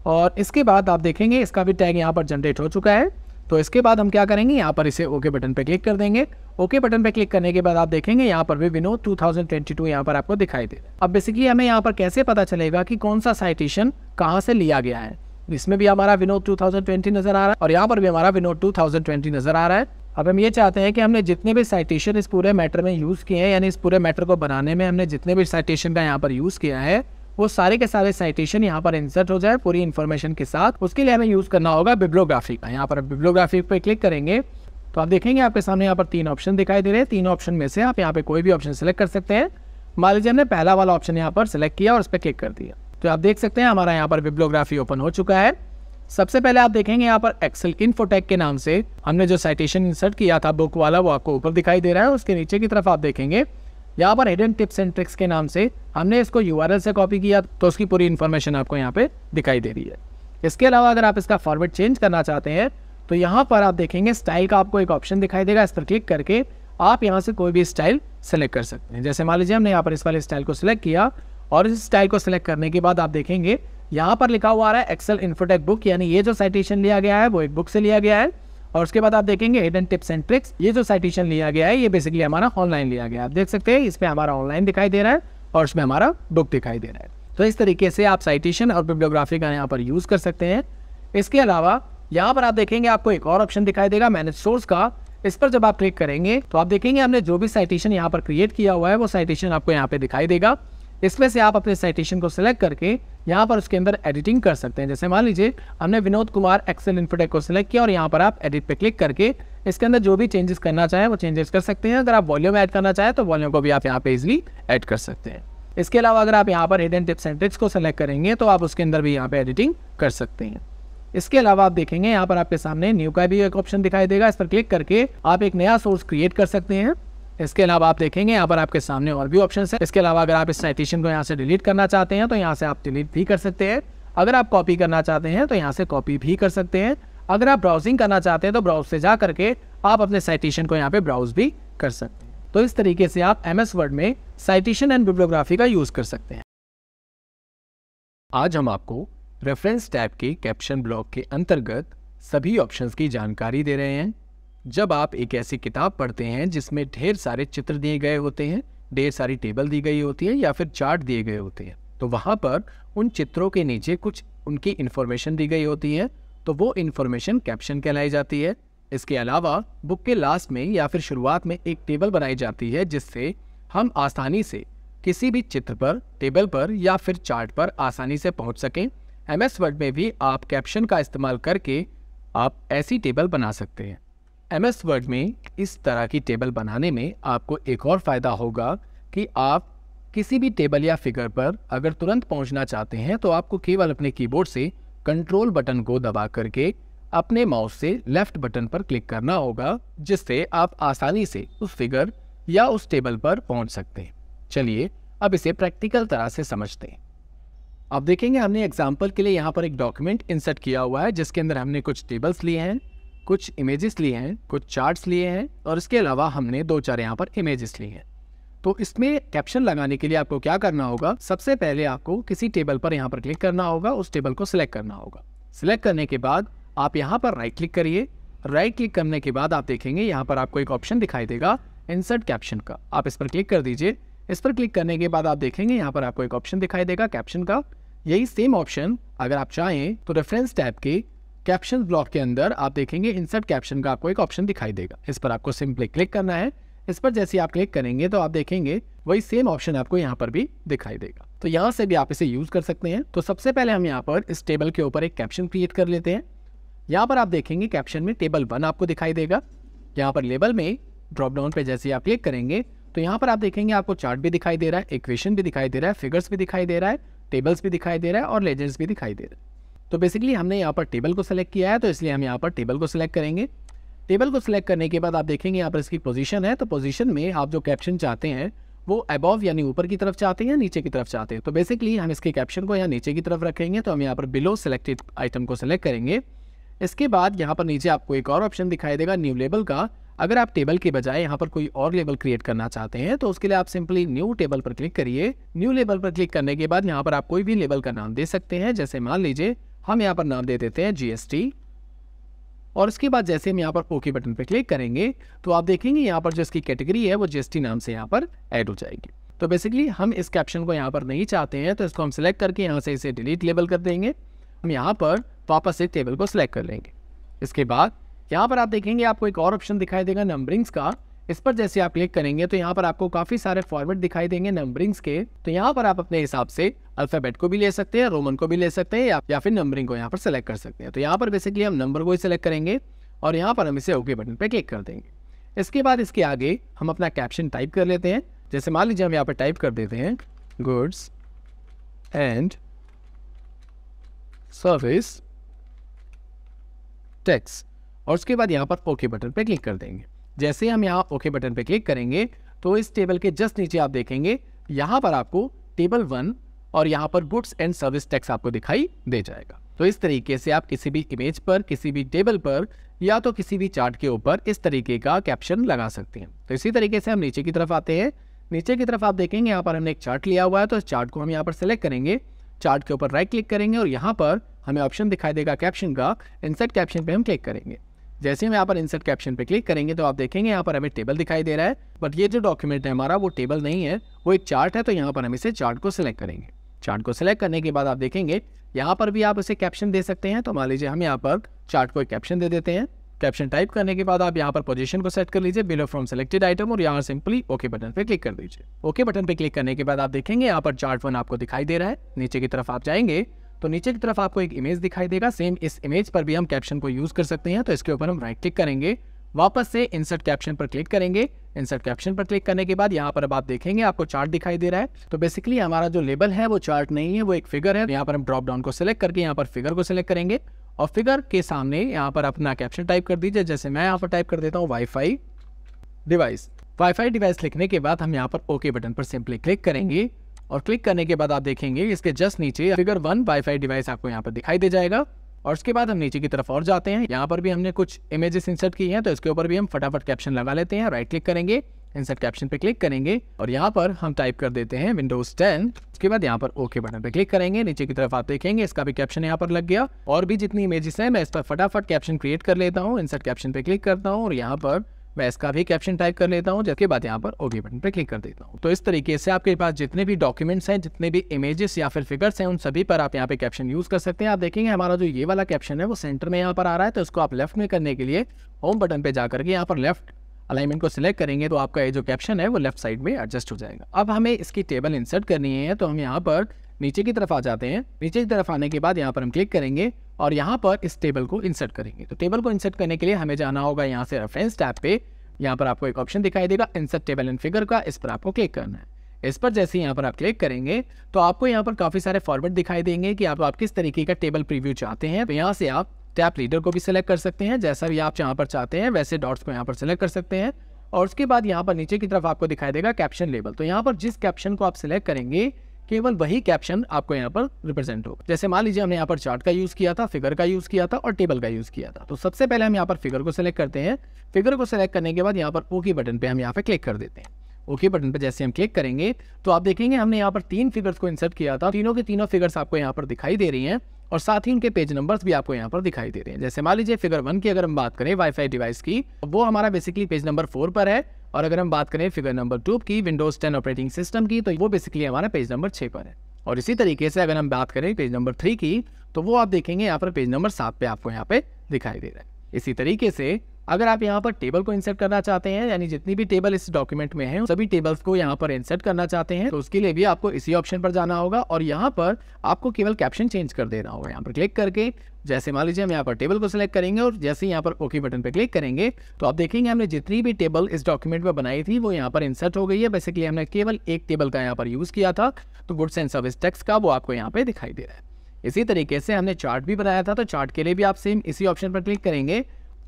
और इसके बाद आप देखेंगे इसका भी टैग यहाँ पर जनरेट हो चुका है तो इसके बाद हम क्या करेंगे यहाँ पर इसे ओके बटन पर क्लिक कर देंगे ओके बटन पर क्लिक करने के बाद आप देखेंगे यहाँ पर भी विनोद 2022 थाउजेंड यहाँ पर आपको दिखाई दे रहा है अब बेसिकली हमें यहाँ पर कैसे पता चलेगा कि कौन सा साइटेशन कहाँ से लिया गया है इसमें भी हमारा विनोद 2020 नजर आ रहा है और यहाँ पर भी हमारा विनोद 2020 नजर आ रहा है अब हम ये चाहते हैं कि हमने जितने भी साइटेशन इस पूरे मैटर में यूज़ किए हैं यानी इस पूरे मैटर को बनाने में हमने जितने भी साइटेशन का यहाँ पर यूज़ किया है वो सारे के सारे साइटेशन यहाँ पर इंसर्ट हो जाए पूरी इन्फॉर्मेशन के साथ उसके लिए हमें यूज़ करना होगा बिब्लोग्राफी का यहाँ पर बिब्लोग्राफी पर क्लिक करेंगे तो आप देखेंगे आपके सामने यहाँ पर तीन ऑप्शन दिखाई दे रहे हैं तीन ऑप्शन में से आप यहाँ पर कोई भी ऑप्शन सेलेक्ट कर सकते हैं मान लीजिए हमने पहला वाला ऑप्शन यहाँ पर सेलेक्ट किया और उस पर क्लिक कर दिया तो आप देख सकते हैं हमारा यहाँ पर बिब्लोग्राफी ओपन हो चुका है सबसे पहले आप देखेंगे यहाँ पर एक्सेल इन्फोटेक के नाम से हमने जो साइटेशन इंसर्ट किया था बुक वाला वो आपको ऊपर दिखाई दे रहा है उसके नीचे की तरफ आप देखेंगे यहाँ पर हिडन टिप्स एंड ट्रिक्स के नाम से हमने इसको यू से कॉपी किया तो उसकी पूरी इन्फॉर्मेशन आपको यहाँ पर दिखाई दे रही है इसके अलावा अगर आप इसका फॉर्मेट चेंज करना चाहते हैं तो यहाँ पर आप देखेंगे स्टाइल का आपको एक ऑप्शन दिखाई देगा इस पर क्लिक करके आप यहाँ से कोई भी स्टाइल सेलेक्ट कर सकते हैं जैसे मान लीजिए हमने यहाँ पर इस वाले स्टाइल को सिलेक्ट किया और इस स्टाइल को सिलेक्ट करने के बाद आप देखेंगे यहाँ पर लिखा हुआ आ रहा है एक्सेल इन्फोटेक बुक यानी ये जो साइटेशन लिया गया है वो एक बुक से लिया गया है और उसके बाद आप देखेंगे हिडन टिप्स एंड ट्रिक्स ये जो साइटेशन लिया गया है ये बेसिकली हमारा ऑनलाइन लिया गया है आप देख सकते हैं इसमें हमारा ऑनलाइन दिखाई दे रहा है और इसमें हमारा बुक दिखाई दे रहा है तो इस तरीके से आप साइटेशन और बिब्लियोग्राफी का यहाँ पर यूज़ कर सकते हैं इसके अलावा यहाँ पर आप देखेंगे आपको एक और ऑप्शन दिखाई देगा मैनेज सोर्स का इस पर जब आप क्लिक करेंगे तो आप देखेंगे हमने जो भी साइटेशन यहाँ पर क्रिएट किया हुआ है वो साइटेशन आपको यहाँ पे दिखाई देगा इसमें से आप अपने साइटेशन को सिलेक्ट करके यहाँ पर उसके अंदर एडिटिंग कर सकते हैं जैसे मान लीजिए हमने विनोद कुमार एक्सेल इन्फोटेक को सिलेक्ट किया और यहाँ पर आप एडिट पे क्लिक करके इसके अंदर जो भी चेंजेस करना चाहें वो चेंजेस कर सकते हैं अगर आप वॉल्यूम ऐड करना चाहें तो वॉल्यूम को भी आप यहाँ पे इजिली ऐड कर सकते हैं इसके अलावा अगर आप यहाँ पर हिडन टिप्स एंड ट्रिक्स को सिलेक्ट करेंगे तो आप उसके अंदर भी यहाँ पर एडिटिंग कर सकते हैं इसके अलावा आप देखेंगे यहाँ पर आपके सामने न्यू का भी एक ऑप्शन दिखाई देगा इस पर क्लिक करके आप एक नया सोर्स क्रिएट कर सकते हैं इसके अलावा आप देखेंगे यहाँ पर आपके सामने और भी ऑप्शन है इसके अलावा अगर आप इस साइटेशन को यहाँ से डिलीट करना चाहते हैं तो यहाँ से आप डिलीट भी कर सकते हैं अगर आप कॉपी करना चाहते हैं तो यहाँ से कॉपी भी कर सकते हैं अगर आप ब्राउजिंग करना चाहते हैं तो ब्राउज से जा करके आप अपने साइटेशन को यहाँ पे ब्राउज भी कर सकते हैं तो इस तरीके से आप एम एस वर्ड में साइटेशन एंड बिब्लोग्राफी का यूज़ कर सकते हैं आज हम आपको रेफरेंस टैब के कैप्शन ब्लॉक के अंतर्गत सभी ऑप्शंस की जानकारी दे रहे हैं जब आप एक ऐसी किताब पढ़ते हैं जिसमें ढेर सारे चित्र दिए गए होते हैं ढेर सारी टेबल दी गई होती है या फिर चार्ट दिए गए होते हैं तो वहाँ पर उन चित्रों के नीचे कुछ उनकी इन्फॉर्मेशन दी गई होती है तो वो इन्फॉर्मेशन कैप्शन कहलाई जाती है इसके अलावा बुक के लास्ट में या फिर शुरुआत में एक टेबल बनाई जाती है जिससे हम आसानी से किसी भी चित्र पर टेबल पर या फिर चार्ट पर आसानी से पहुंच सकें एम एस वर्ड में भी आप कैप्शन का इस्तेमाल करके आप ऐसी टेबल बना सकते हैं एम एस वर्ड में इस तरह की टेबल बनाने में आपको एक और फ़ायदा होगा कि आप किसी भी टेबल या फिगर पर अगर तुरंत पहुंचना चाहते हैं तो आपको केवल अपने कीबोर्ड से कंट्रोल बटन को दबा करके अपने माउस से लेफ्ट बटन पर क्लिक करना होगा जिससे आप आसानी से उस फिगर या उस टेबल पर पहुंच सकते हैं चलिए अब इसे प्रैक्टिकल तरह से समझते हैं आप देखेंगे हमने एग्जाम्पल के लिए यहाँ पर एक डॉक्यूमेंट इंसर्ट किया हुआ है जिसके अंदर हमने कुछ टेबल्स लिए हैं कुछ इमेजेस लिए हैं कुछ चार्ट्स लिए हैं और इसके अलावा हमने दो चार यहाँ पर इमेजेस लिए हैं तो इसमें कैप्शन लगाने के लिए आपको क्या करना होगा सबसे पहले आपको किसी टेबल पर यहाँ पर क्लिक करना होगा उस टेबल को सिलेक्ट करना होगा सिलेक्ट करने के बाद आप यहाँ पर राइट क्लिक करिए राइट क्लिक करने के बाद आप देखेंगे यहाँ पर आपको एक ऑप्शन दिखाई देगा इंसर्ट कैप्शन का आप इस पर क्लिक कर दीजिए इस पर क्लिक करने के बाद आप देखेंगे यहाँ पर आपको एक ऑप्शन दिखाई देगा कैप्शन का यही सेम ऑप्शन अगर आप चाहें तो रेफरेंस टैब के कैप्शन ब्लॉक के अंदर आप देखेंगे इंसर्ट कैप्शन का आपको एक ऑप्शन दिखाई देगा इस पर आपको सिंपली क्लिक करना है इस पर जैसे आप क्लिक करेंगे तो आप देखेंगे वही सेम ऑप्शन आपको यहाँ पर भी दिखाई देगा तो यहाँ से भी आप इसे यूज़ कर सकते हैं तो सबसे पहले हम यहाँ पर इस टेबल के ऊपर एक कैप्शन क्रिएट कर लेते हैं यहाँ पर आप देखेंगे कैप्शन में टेबल वन आपको दिखाई देगा यहाँ पर लेबल में ड्रॉप डाउन पर जैसे आप क्लिक करेंगे तो यहाँ पर आप देखेंगे आपको चार्ट भी दिखाई दे रहा है इक्वेशन भी दिखाई दे रहा है फिगर्स भी दिखाई दे रहा है टेबल्स भी दिखाई दे रहा है और लेजेंड्स भी दिखाई दे रहा है तो बेसिकली हमने यहाँ पर टेबल को सिलेक्ट किया है तो इसलिए हम यहाँ पर टेबल को सिलेक्ट करेंगे टेबल को सिलेक्ट करने के बाद आप देखेंगे यहाँ पर इसकी पोजीशन है तो पोजीशन में आप जो कैप्शन चाहते हैं वो अबॉव यानी ऊपर की तरफ चाहते हैं या नीचे की तरफ चाहते हैं तो बेसिकली हम इसके कैप्शन को यहाँ नीचे की तरफ रखेंगे तो हम यहाँ पर बिलो सेलेक्टेड आइटम को सिलेक्ट करेंगे इसके बाद यहाँ पर नीचे आपको एक और ऑप्शन दिखाई देगा न्यू लेबल का अगर आप टेबल के बजाय यहाँ पर कोई और लेबल क्रिएट करना चाहते हैं तो उसके लिए आप सिंपली न्यू टेबल पर क्लिक करिए न्यू लेबल पर क्लिक करने के बाद यहाँ पर आप कोई भी लेबल का नाम दे सकते हैं जैसे मान लीजिए हम यहाँ पर नाम दे देते हैं जीएसटी और उसके बाद जैसे हम यहाँ पर ओके बटन पर क्लिक करेंगे तो आप देखेंगे यहाँ पर जो इसकी कैटेगरी है वो जीएसटी नाम से यहाँ पर ऐड हो जाएगी तो बेसिकली हम इस कैप्शन को यहाँ पर नहीं चाहते हैं तो इसको हम सिलेक्ट करके यहाँ से इसे डिलीट लेबल कर देंगे हम यहाँ पर वापस से टेबल को सिलेक्ट कर लेंगे इसके बाद यहाँ पर आप देखेंगे आपको एक और ऑप्शन दिखाई देगा नंबरिंग्स का इस पर जैसे आप क्लिक करेंगे तो यहाँ पर आपको काफी सारे फॉर्मेट दिखाई देंगे नंबरिंग्स के तो यहाँ पर आप अपने हिसाब से अल्फाबेट को भी ले सकते हैं रोमन को भी ले सकते हैं या फिर नंबरिंग को यहाँ पर सेलेक्ट कर सकते हैं तो यहाँ पर बेसिकली हम नंबर को ही सेलेक्ट करेंगे और यहाँ पर हम इसे ओके बटन पर क्लिक कर देंगे इसके बाद इसके आगे हम अपना कैप्शन टाइप कर लेते हैं जैसे मान लीजिए हम यहाँ पर टाइप कर देते हैं गुड्स एंड सर्विस टैक्स और उसके बाद यहाँ पर ओके बटन पर क्लिक कर देंगे जैसे हम यहाँ ओके बटन पर क्लिक करेंगे तो इस टेबल के जस्ट नीचे आप देखेंगे यहाँ पर आपको टेबल वन और यहाँ पर गुड्स एंड सर्विस टैक्स आपको दिखाई दे जाएगा तो इस तरीके से आप किसी भी इमेज पर किसी भी टेबल पर या तो किसी भी चार्ट के ऊपर इस तरीके का कैप्शन लगा सकते हैं तो इसी तरीके से हम नीचे की तरफ आते हैं नीचे की तरफ आप देखेंगे यहाँ पर हमने एक चार्ट लिया हुआ है तो इस चार्ट को हम यहाँ पर सेलेक्ट करेंगे चार्ट के ऊपर राइट क्लिक करेंगे और यहाँ पर हमें ऑप्शन दिखाई देगा कैप्शन का इनसेट कैप्शन पर हम क्लिक करेंगे जैसे हम यहाँ पर इंसर्ट कैप्शन पे क्लिक करेंगे तो आप देखेंगे यहाँ पर हमें टेबल दिखाई दे रहा है बट ये जो डॉक्यूमेंट है हमारा वो टेबल नहीं है वो एक चार्ट है तो यहाँ पर हम इसे चार्ट को सिलेक्ट करेंगे चार्ट को सिलेक्ट करने के बाद आप देखेंगे यहाँ पर भी आप इसे कैप्शन दे सकते हैं तो मान लीजिए हम यहाँ पर चार्ट को एक कैप्शन दे देते हैं कैप्शन टाइप करने के बाद आप यहाँ पर पोजीशन को सेट कर लीजिए बिलो फ्रॉम सिलेक्टेड आइटम और यहाँ सिंपली ओके बटन पे क्लिक कर दीजिए ओके बटन पे क्लिक करने के बाद आप देखेंगे यहाँ पर चार्ट वन आपको दिखाई दे रहा है नीचे की तरफ आप जाएंगे तो नीचे की तरफ आपको एक इमेज दिखाई देगा सेम इस इमेज पर भी हम कैप्शन को यूज़ कर सकते हैं तो इसके ऊपर हम राइट क्लिक करेंगे वापस से इंसर्ट कैप्शन पर क्लिक करेंगे इंसर्ट कैप्शन पर क्लिक करने के बाद यहाँ पर अब आप देखेंगे आपको चार्ट दिखाई दे रहा है तो बेसिकली हमारा जो लेबल है वो चार्ट नहीं है वो एक फिगर है तो यहाँ पर हम ड्रॉप डाउन को सिलेक्ट करके यहाँ पर फिगर को सिलेक्ट करेंगे और फिगर के सामने यहाँ पर अपना कैप्शन टाइप कर दीजिए जैसे मैं यहाँ पर टाइप कर देता हूँ वाईफाई डिवाइस वाईफाई डिवाइस लिखने के बाद हम यहाँ पर ओके बटन पर सिंपली क्लिक करेंगे और क्लिक करने के बाद आप देखेंगे इसके जस्ट नीचे फिगर वन वाईफाई डिवाइस आपको यहाँ पर दिखाई दे जाएगा और उसके बाद हम नीचे की तरफ और जाते हैं यहाँ पर भी हमने कुछ इमेजेस इंसर्ट की हैं तो इसके ऊपर भी हम फटाफट कैप्शन लगा लेते हैं राइट क्लिक करेंगे इंसर्ट कैप्शन पे क्लिक करेंगे और यहाँ पर हम टाइप कर देते हैं विंडोज 10 उसके बाद यहाँ पर ओके बटन पे क्लिक करेंगे नीचे की तरफ आप देखेंगे इसका भी कैप्शन यहाँ पर लग गया और भी जितनी इमेजेस है मैं इस पर फटाफट कैप्शन क्रिएट कर लेता हूँ इंसर्ट कैप्शन पे क्लिक करता हूँ और यहाँ पर मैं इसका भी कैप्शन टाइप कर लेता हूँ जबकि बाद यहाँ पर ओके बटन पर क्लिक कर देता हूँ तो इस तरीके से आपके पास जितने भी डॉक्यूमेंट्स हैं जितने भी इमेजेस या फिर फिगर्स हैं उन सभी पर आप यहाँ पे कैप्शन यूज़ कर सकते हैं आप देखेंगे हमारा जो ये वाला कैप्शन है वो सेंटर में यहाँ पर आ रहा है तो इसको आप लेफ्ट में करने के लिए होम बटन पर जाकर के यहाँ पर लेफ्ट अलाइनमेंट को सिलेक्ट करेंगे तो आपका ये जो कैप्शन है वो लेफ्ट साइड में एडजस्ट हो जाएगा अब हमें इसकी टेबल इंसर्ट करनी है तो हम यहाँ पर नीचे की तरफ आ जाते हैं नीचे की तरफ आने के बाद यहाँ पर हम क्लिक करेंगे और यहाँ पर इस टेबल को इंसर्ट करेंगे तो टेबल को इंसर्ट करने के लिए हमें जाना होगा यहाँ से रेफरेंस टैब पे यहाँ पर आपको एक ऑप्शन दिखाई देगा इंसर्ट टेबल एंड फिगर का इस पर आपको क्लिक करना है इस पर जैसे ही यहाँ पर आप क्लिक करेंगे तो आपको यहाँ पर काफ़ी सारे फॉर्मेट दिखाई देंगे कि आप, आप किस तरीके का टेबल प्रीव्यू चाहते हैं तो यहाँ से आप टैप लीडर को भी सिलेक्ट कर सकते हैं जैसा भी आप यहाँ पर चाहते हैं वैसे डॉट्स को यहाँ पर सिलेक्ट कर सकते हैं और उसके बाद यहाँ पर नीचे की तरफ आपको दिखाई देगा कैप्शन लेबल तो यहाँ पर जिस कैप्शन को आप सिलेक्ट करेंगे केवल वही कैप्शन आपको यहाँ पर रिप्रेजेंट होगा जैसे मान लीजिए हमने यहाँ पर चार्ट का यूज किया था फिगर का यूज किया था और टेबल का यूज किया था तो सबसे पहले हम यहाँ पर फिगर को सिलेक्ट करते हैं फिगर को सिलेक्ट करने के बाद यहाँ पर ओके बटन पे हम यहाँ पे क्लिक कर देते हैं ओके बटन पर जैसे हम क्लिक करेंगे तो आप देखेंगे हमने यहाँ पर तीन फिगर्स को इंसर्ट किया था तीनों के तीनों फिगर्स आपको यहाँ पर दिखाई दे रही हैं और साथ ही उनके पेज नंबर्स भी आपको यहाँ पर दिखाई दे रहे हैं जैसे मान लीजिए फिगर वन की अगर हम बात करें वाईफाई डिवाइस की तो वो हमारा बेसिकली पेज नंबर फोर पर है और अगर हम बात करें फिगर नंबर टू की विंडोज टेन ऑपरेटिंग सिस्टम की तो वो बेसिकली हमारा पेज नंबर छः पर है और इसी तरीके से अगर हम बात करें पेज नंबर थ्री की तो वो आप देखेंगे यहाँ पर पेज नंबर सात पे आपको यहाँ पे दिखाई दे रहा है इसी तरीके से अगर आप यहाँ पर टेबल को इंसर्ट करना चाहते हैं यानी जितनी भी टेबल इस डॉक्यूमेंट में है सभी टेबल्स को यहाँ पर इंसर्ट करना चाहते हैं तो उसके लिए भी आपको इसी ऑप्शन पर जाना होगा और यहाँ पर आपको केवल कैप्शन चेंज कर देना होगा यहाँ पर क्लिक करके जैसे मान लीजिए हम यहाँ पर टेबल को सिलेक्ट करेंगे और जैसे यहाँ पर ओके बटन पर क्लिक करेंगे तो आप देखेंगे हमने जितनी भी टेबल इस डॉक्यूमेंट में बनाई थी वो यहाँ पर इंसर्ट हो गई है बेसिकली हमने केवल एक टेबल का यहाँ पर यूज़ किया था तो गुड्स एंड सर्विस टैक्स का वो आपको यहाँ पर दिखाई दे रहा है इसी तरीके से हमने चार्ट भी बनाया था तो चार्ट के लिए भी आप सेम इसी ऑप्शन पर क्लिक करेंगे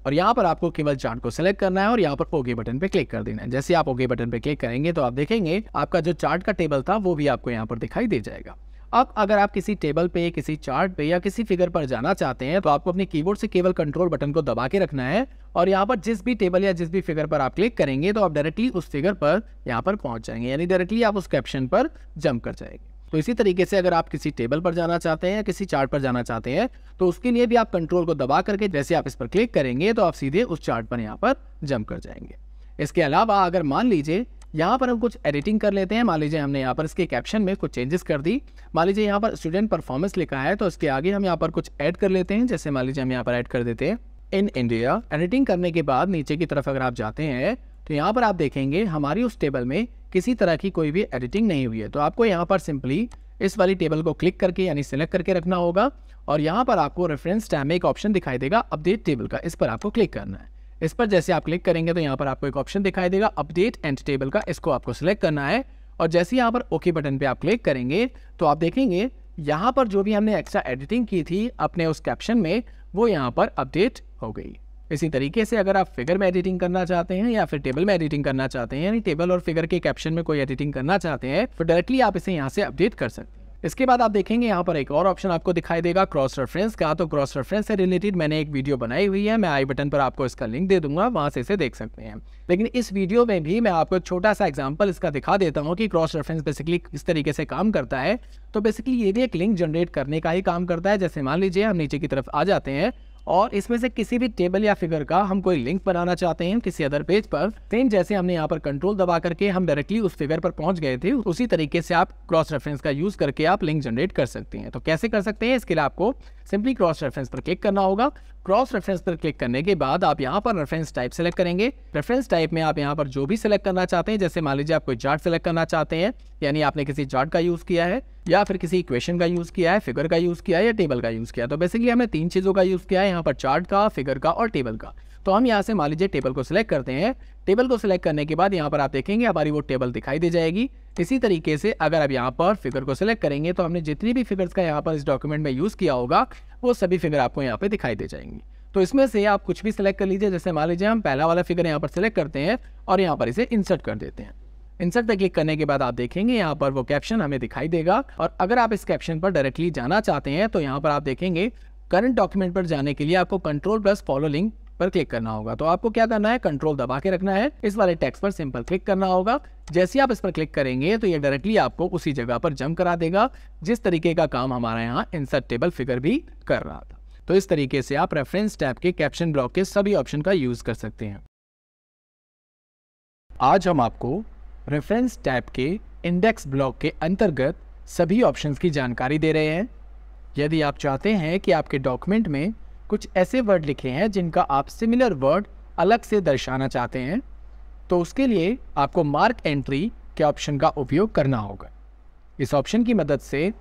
और यहाँ पर आपको केवल चार्ट को सिलेक्ट करना है और यहाँ पर ओके बटन पे क्लिक कर देना है जैसे आप ओके बटन पे क्लिक करेंगे तो आप देखेंगे आपका जो चार्ट का टेबल था वो भी आपको यहाँ पर दिखाई दे जाएगा अब अगर आप किसी टेबल पे किसी चार्ट पे या किसी फिगर पर जाना चाहते हैं तो आपको अपने कीबोर्ड से केवल कंट्रोल बटन को दबा के रखना है और यहाँ पर जिस भी टेबल या जिस भी फिगर पर आप क्लिक करेंगे तो आप डायरेक्टली उस फिगर पर यहाँ पर पहुंच जाएंगे यानी डायरेक्टली आप उस कैप्शन पर जम कर जाएंगे तो इसी तरीके से अगर आप किसी टेबल पर जाना चाहते हैं या किसी चार्ट पर जाना चाहते हैं तो उसके लिए भी आप कंट्रोल को दबा करके जैसे आप इस पर क्लिक करेंगे तो आप सीधे उस चार्ट पर यहाँ पर जम कर जाएंगे इसके अलावा अगर मान लीजिए यहाँ पर हम कुछ एडिटिंग कर लेते हैं मान लीजिए हमने यहाँ पर इसके कैप्शन में कुछ चेंजेस कर दी मान लीजिए यहाँ पर स्टूडेंट परफॉर्मेंस लिखा है तो इसके आगे हम यहाँ पर कुछ ऐड कर लेते हैं जैसे मान लीजिए हम यहाँ पर ऐड कर देते हैं इन इंडिया एडिटिंग करने के बाद नीचे की तरफ अगर आप जाते हैं तो यहाँ पर आप देखेंगे हमारी उस टेबल में किसी तरह की कोई भी एडिटिंग नहीं हुई है तो आपको यहाँ पर सिंपली इस वाली टेबल को क्लिक करके यानी सेलेक्ट करके रखना होगा और यहाँ पर आपको रेफरेंस टैब में एक ऑप्शन दिखाई देगा अपडेट टेबल का इस पर आपको क्लिक करना है इस पर जैसे आप क्लिक करेंगे तो यहाँ पर आपको एक ऑप्शन दिखाई देगा अपडेट एंड टेबल का इसको आपको सिलेक्ट करना है और जैसे यहाँ पर ओके बटन पर आप क्लिक करेंगे तो आप देखेंगे यहाँ पर जो भी हमने एक्स्ट्रा एडिटिंग की थी अपने उस कैप्शन में वो यहाँ पर अपडेट हो गई इसी तरीके से अगर आप फिगर में एडिटिंग करना चाहते हैं या फिर टेबल में एडिटिंग करना चाहते हैं यानी टेबल और फिगर के कैप्शन में कोई एडिटिंग करना चाहते हैं तो डायरेक्टली आप इसे यहाँ से अपडेट कर सकते हैं इसके बाद आप देखेंगे यहाँ पर एक और ऑप्शन आपको दिखाई देगा क्रॉस रेफरेंस का तो क्रॉस रेफरेंस से रिलेटेड मैंने एक वीडियो बनाई हुई है मैं आई बटन पर आपको इसका लिंक दे दूंगा वहां से इसे देख सकते हैं लेकिन इस वीडियो में भी मैं आपको छोटा सा एग्जाम्पल इसका दिखा देता हूँ कि क्रॉस रेफरेंस बेसिकली इस तरीके से काम करता है तो बेसिकली ये भी एक लिंक जनरेट करने का ही काम करता है जैसे मान लीजिए हम नीचे की तरफ आ जाते हैं और इसमें से किसी भी टेबल या फिगर का हम कोई लिंक बनाना चाहते हैं किसी अदर पेज पर सेम जैसे हमने यहाँ पर कंट्रोल दबा करके हम डायरेक्टली उस फिगर पर पहुंच गए थे उसी तरीके से आप क्रॉस रेफरेंस का यूज करके आप लिंक जनरेट कर सकते हैं तो कैसे कर सकते हैं इसके लिए आपको सिंपली क्रॉस रेफरेंस पर क्लिक करना होगा क्रॉस रेफरेंस पर क्लिक करने के बाद आप यहाँ पर रेफरेंस टाइप सेलेक्ट करेंगे रेफरेंस टाइप में आप यहाँ पर जो भी सिलेक्ट करना चाहते हैं जैसे मान लीजिए आप कोई चार्ट सेलेक्ट करना चाहते हैं यानी आपने किसी चार्ट का यूज किया है या फिर किसी इक्वेशन का यूज़ किया है फिगर का यूज़ किया है या टेबल का यूज़ किया तो बेसिकली हमने तीन चीज़ों का यूज़ किया है यहाँ पर चार्ट का फिगर का और टेबल का तो हम यहाँ से मान लीजिए टेबल को सिलेक्ट करते हैं टेबल को सिलेक्ट करने के बाद यहाँ पर आप देखेंगे हमारी वो टेबल दिखाई दे जाएगी इसी तरीके से अगर आप यहाँ पर फिगर को सिलेक्ट करेंगे तो हमने जितनी भी फिगर्स का यहाँ पर इस डॉक्यूमेंट में यूज़ किया होगा वो सभी फिगर आपको यहाँ पर दिखाई दे जाएंगी तो इसमें से आप कुछ भी सिलेक्ट कर लीजिए जैसे मान लीजिए हम पहला वाला फिगर यहाँ पर सिलेक्ट करते हैं और यहाँ पर इसे इंसर्ट कर देते हैं इंसर्ट पे क्लिक करने के बाद आप देखेंगे यहाँ पर वो कैप्शन हमें दिखाई देगा और अगर आप इस कैप्शन पर डायरेक्टली जाना चाहते हैं तो यहाँ पर आप देखेंगे करंट डॉक्यूमेंट पर जाने के लिए आपको कंट्रोल प्लस फॉलो लिंक पर क्लिक करना होगा तो आपको क्या करना है कंट्रोल दबा के रखना है इस वाले टेक्स्ट पर सिंपल क्लिक करना होगा जैसे ही आप इस पर क्लिक करेंगे तो ये डायरेक्टली आपको उसी जगह पर जम करा देगा जिस तरीके का काम हमारा यहाँ इंसर्ट टेबल फिगर भी कर रहा था तो इस तरीके से आप रेफरेंस टैब के कैप्शन ब्लॉक के सभी ऑप्शन का यूज कर सकते हैं आज हम आपको रेफरेंस टैब के इंडेक्स ब्लॉक के अंतर्गत सभी ऑप्शंस की जानकारी दे रहे हैं यदि आप चाहते हैं कि आपके डॉक्यूमेंट में कुछ ऐसे वर्ड लिखे हैं जिनका आप सिमिलर वर्ड अलग से दर्शाना चाहते हैं तो उसके लिए आपको मार्क एंट्री के ऑप्शन का उपयोग करना होगा इस ऑप्शन की मदद से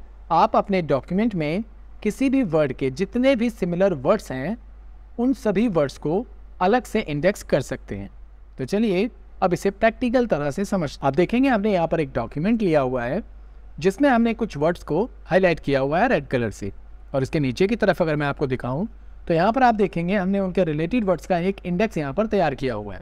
आप अपने डॉक्यूमेंट में किसी भी वर्ड के जितने भी सिमिलर वर्ड्स हैं उन सभी वर्ड्स को अलग से इंडेक्स कर सकते हैं तो चलिए अब इसे प्रैक्टिकल तरह से समझ आप देखेंगे हमने यहाँ पर एक डॉक्यूमेंट लिया हुआ है जिसमें हमने कुछ वर्ड्स को हाईलाइट किया हुआ है रेड कलर से और इसके नीचे की तरफ अगर मैं आपको दिखाऊँ तो यहाँ पर आप देखेंगे हमने उनके रिलेटेड वर्ड्स का एक इंडेक्स यहाँ पर तैयार किया हुआ है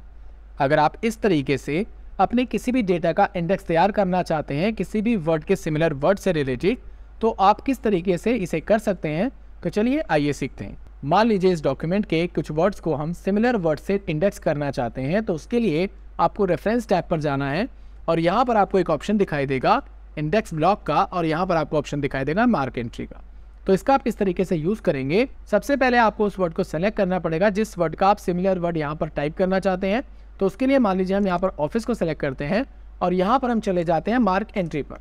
अगर आप इस तरीके से अपने किसी भी डेटा का इंडेक्स तैयार करना चाहते हैं किसी भी वर्ड के सिमिलर वर्ड से रिलेटेड तो आप किस तरीके से इसे कर सकते हैं तो चलिए आइए सीखते हैं मान लीजिए इस डॉक्यूमेंट के कुछ वर्ड्स को हम सिमिलर वर्ड से इंडेक्स करना चाहते हैं तो उसके लिए आपको रेफरेंस टैब पर जाना है और यहाँ पर आपको एक ऑप्शन दिखाई देगा इंडेक्स ब्लॉक का और यहाँ पर आपको ऑप्शन दिखाई देगा मार्क एंट्री का तो इसका आप किस तरीके से यूज़ करेंगे सबसे पहले आपको उस वर्ड को सेलेक्ट करना पड़ेगा जिस वर्ड का आप सिमिलर वर्ड यहाँ पर टाइप करना चाहते हैं तो उसके लिए मान लीजिए हम यहाँ पर ऑफिस को सेलेक्ट करते हैं और यहाँ पर हम चले जाते हैं मार्क एंट्री पर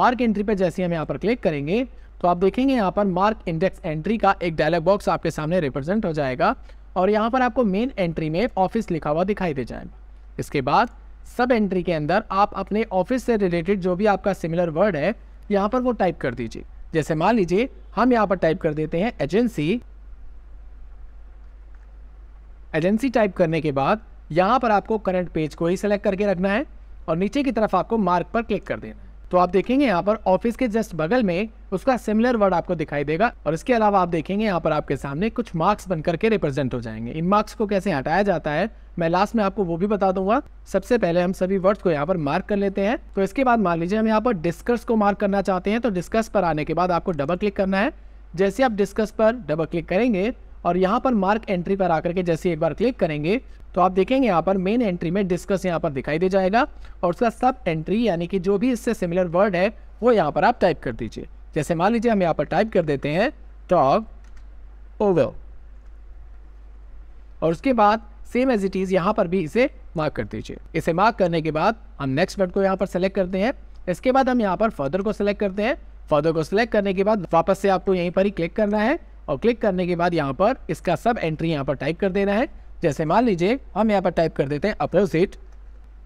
मार्क एंट्री पर जैसे हम यहाँ पर क्लिक करेंगे तो आप देखेंगे यहाँ पर मार्क इंडेक्स एंट्री का एक डायलॉग बॉक्स आपके सामने रिप्रेजेंट हो जाएगा और यहाँ पर आपको मेन एंट्री में ऑफिस लिखा हुआ दिखाई दे जाएगा इसके बाद सब एंट्री के अंदर आप अपने ऑफिस से रिलेटेड जो भी आपका सिमिलर वर्ड है यहाँ पर वो टाइप कर दीजिए जैसे मान लीजिए हम यहाँ पर टाइप कर देते हैं एजेंसी एजेंसी टाइप करने के बाद यहाँ पर आपको करंट पेज को ही सिलेक्ट करके रखना है और नीचे की तरफ आपको मार्क पर क्लिक कर देना है तो आप देखेंगे यहाँ पर ऑफिस के जस्ट बगल में उसका सिमिलर वर्ड आपको दिखाई देगा और इसके अलावा आप देखेंगे यहाँ पर आपके सामने कुछ मार्क्स बन करके रिप्रेजेंट हो जाएंगे इन मार्क्स को कैसे हटाया जाता है मैं लास्ट में आपको वो भी बता दूंगा सबसे पहले हम सभी वर्ड्स को यहाँ पर मार्क कर लेते हैं तो इसके बाद मान लीजिए हम यहाँ पर डिस्कस को मार्क करना चाहते हैं तो डिस्कस पर आने के बाद आपको डबल क्लिक करना है जैसे आप डिस्कस पर डबल क्लिक करेंगे और यहाँ पर मार्क एंट्री पर आकर के जैसे एक बार क्लिक करेंगे तो आप देखेंगे यहाँ पर मेन एंट्री में डिस्कस यहाँ पर दिखाई दे जाएगा और उसका सब एंट्री यानी कि जो भी इससे सिमिलर वर्ड है वो यहाँ पर आप टाइप कर दीजिए जैसे मान लीजिए हम यहाँ पर टाइप कर देते हैं टॉग ओवो और उसके बाद सेम एज इट इज़ यहाँ पर भी इसे मार्क कर दीजिए इसे मार्क करने के बाद हम नेक्स्ट वर्ड को यहाँ पर सेलेक्ट करते हैं इसके बाद हम यहाँ पर फर्दर को सिलेक्ट करते हैं फर्दर को सिलेक्ट करने के बाद वापस से आपको यहीं पर ही क्लिक करना है और क्लिक करने के बाद यहाँ पर इसका सब एंट्री यहाँ पर टाइप कर देना है जैसे मान लीजिए हम यहाँ पर टाइप कर देते हैं अपोजिट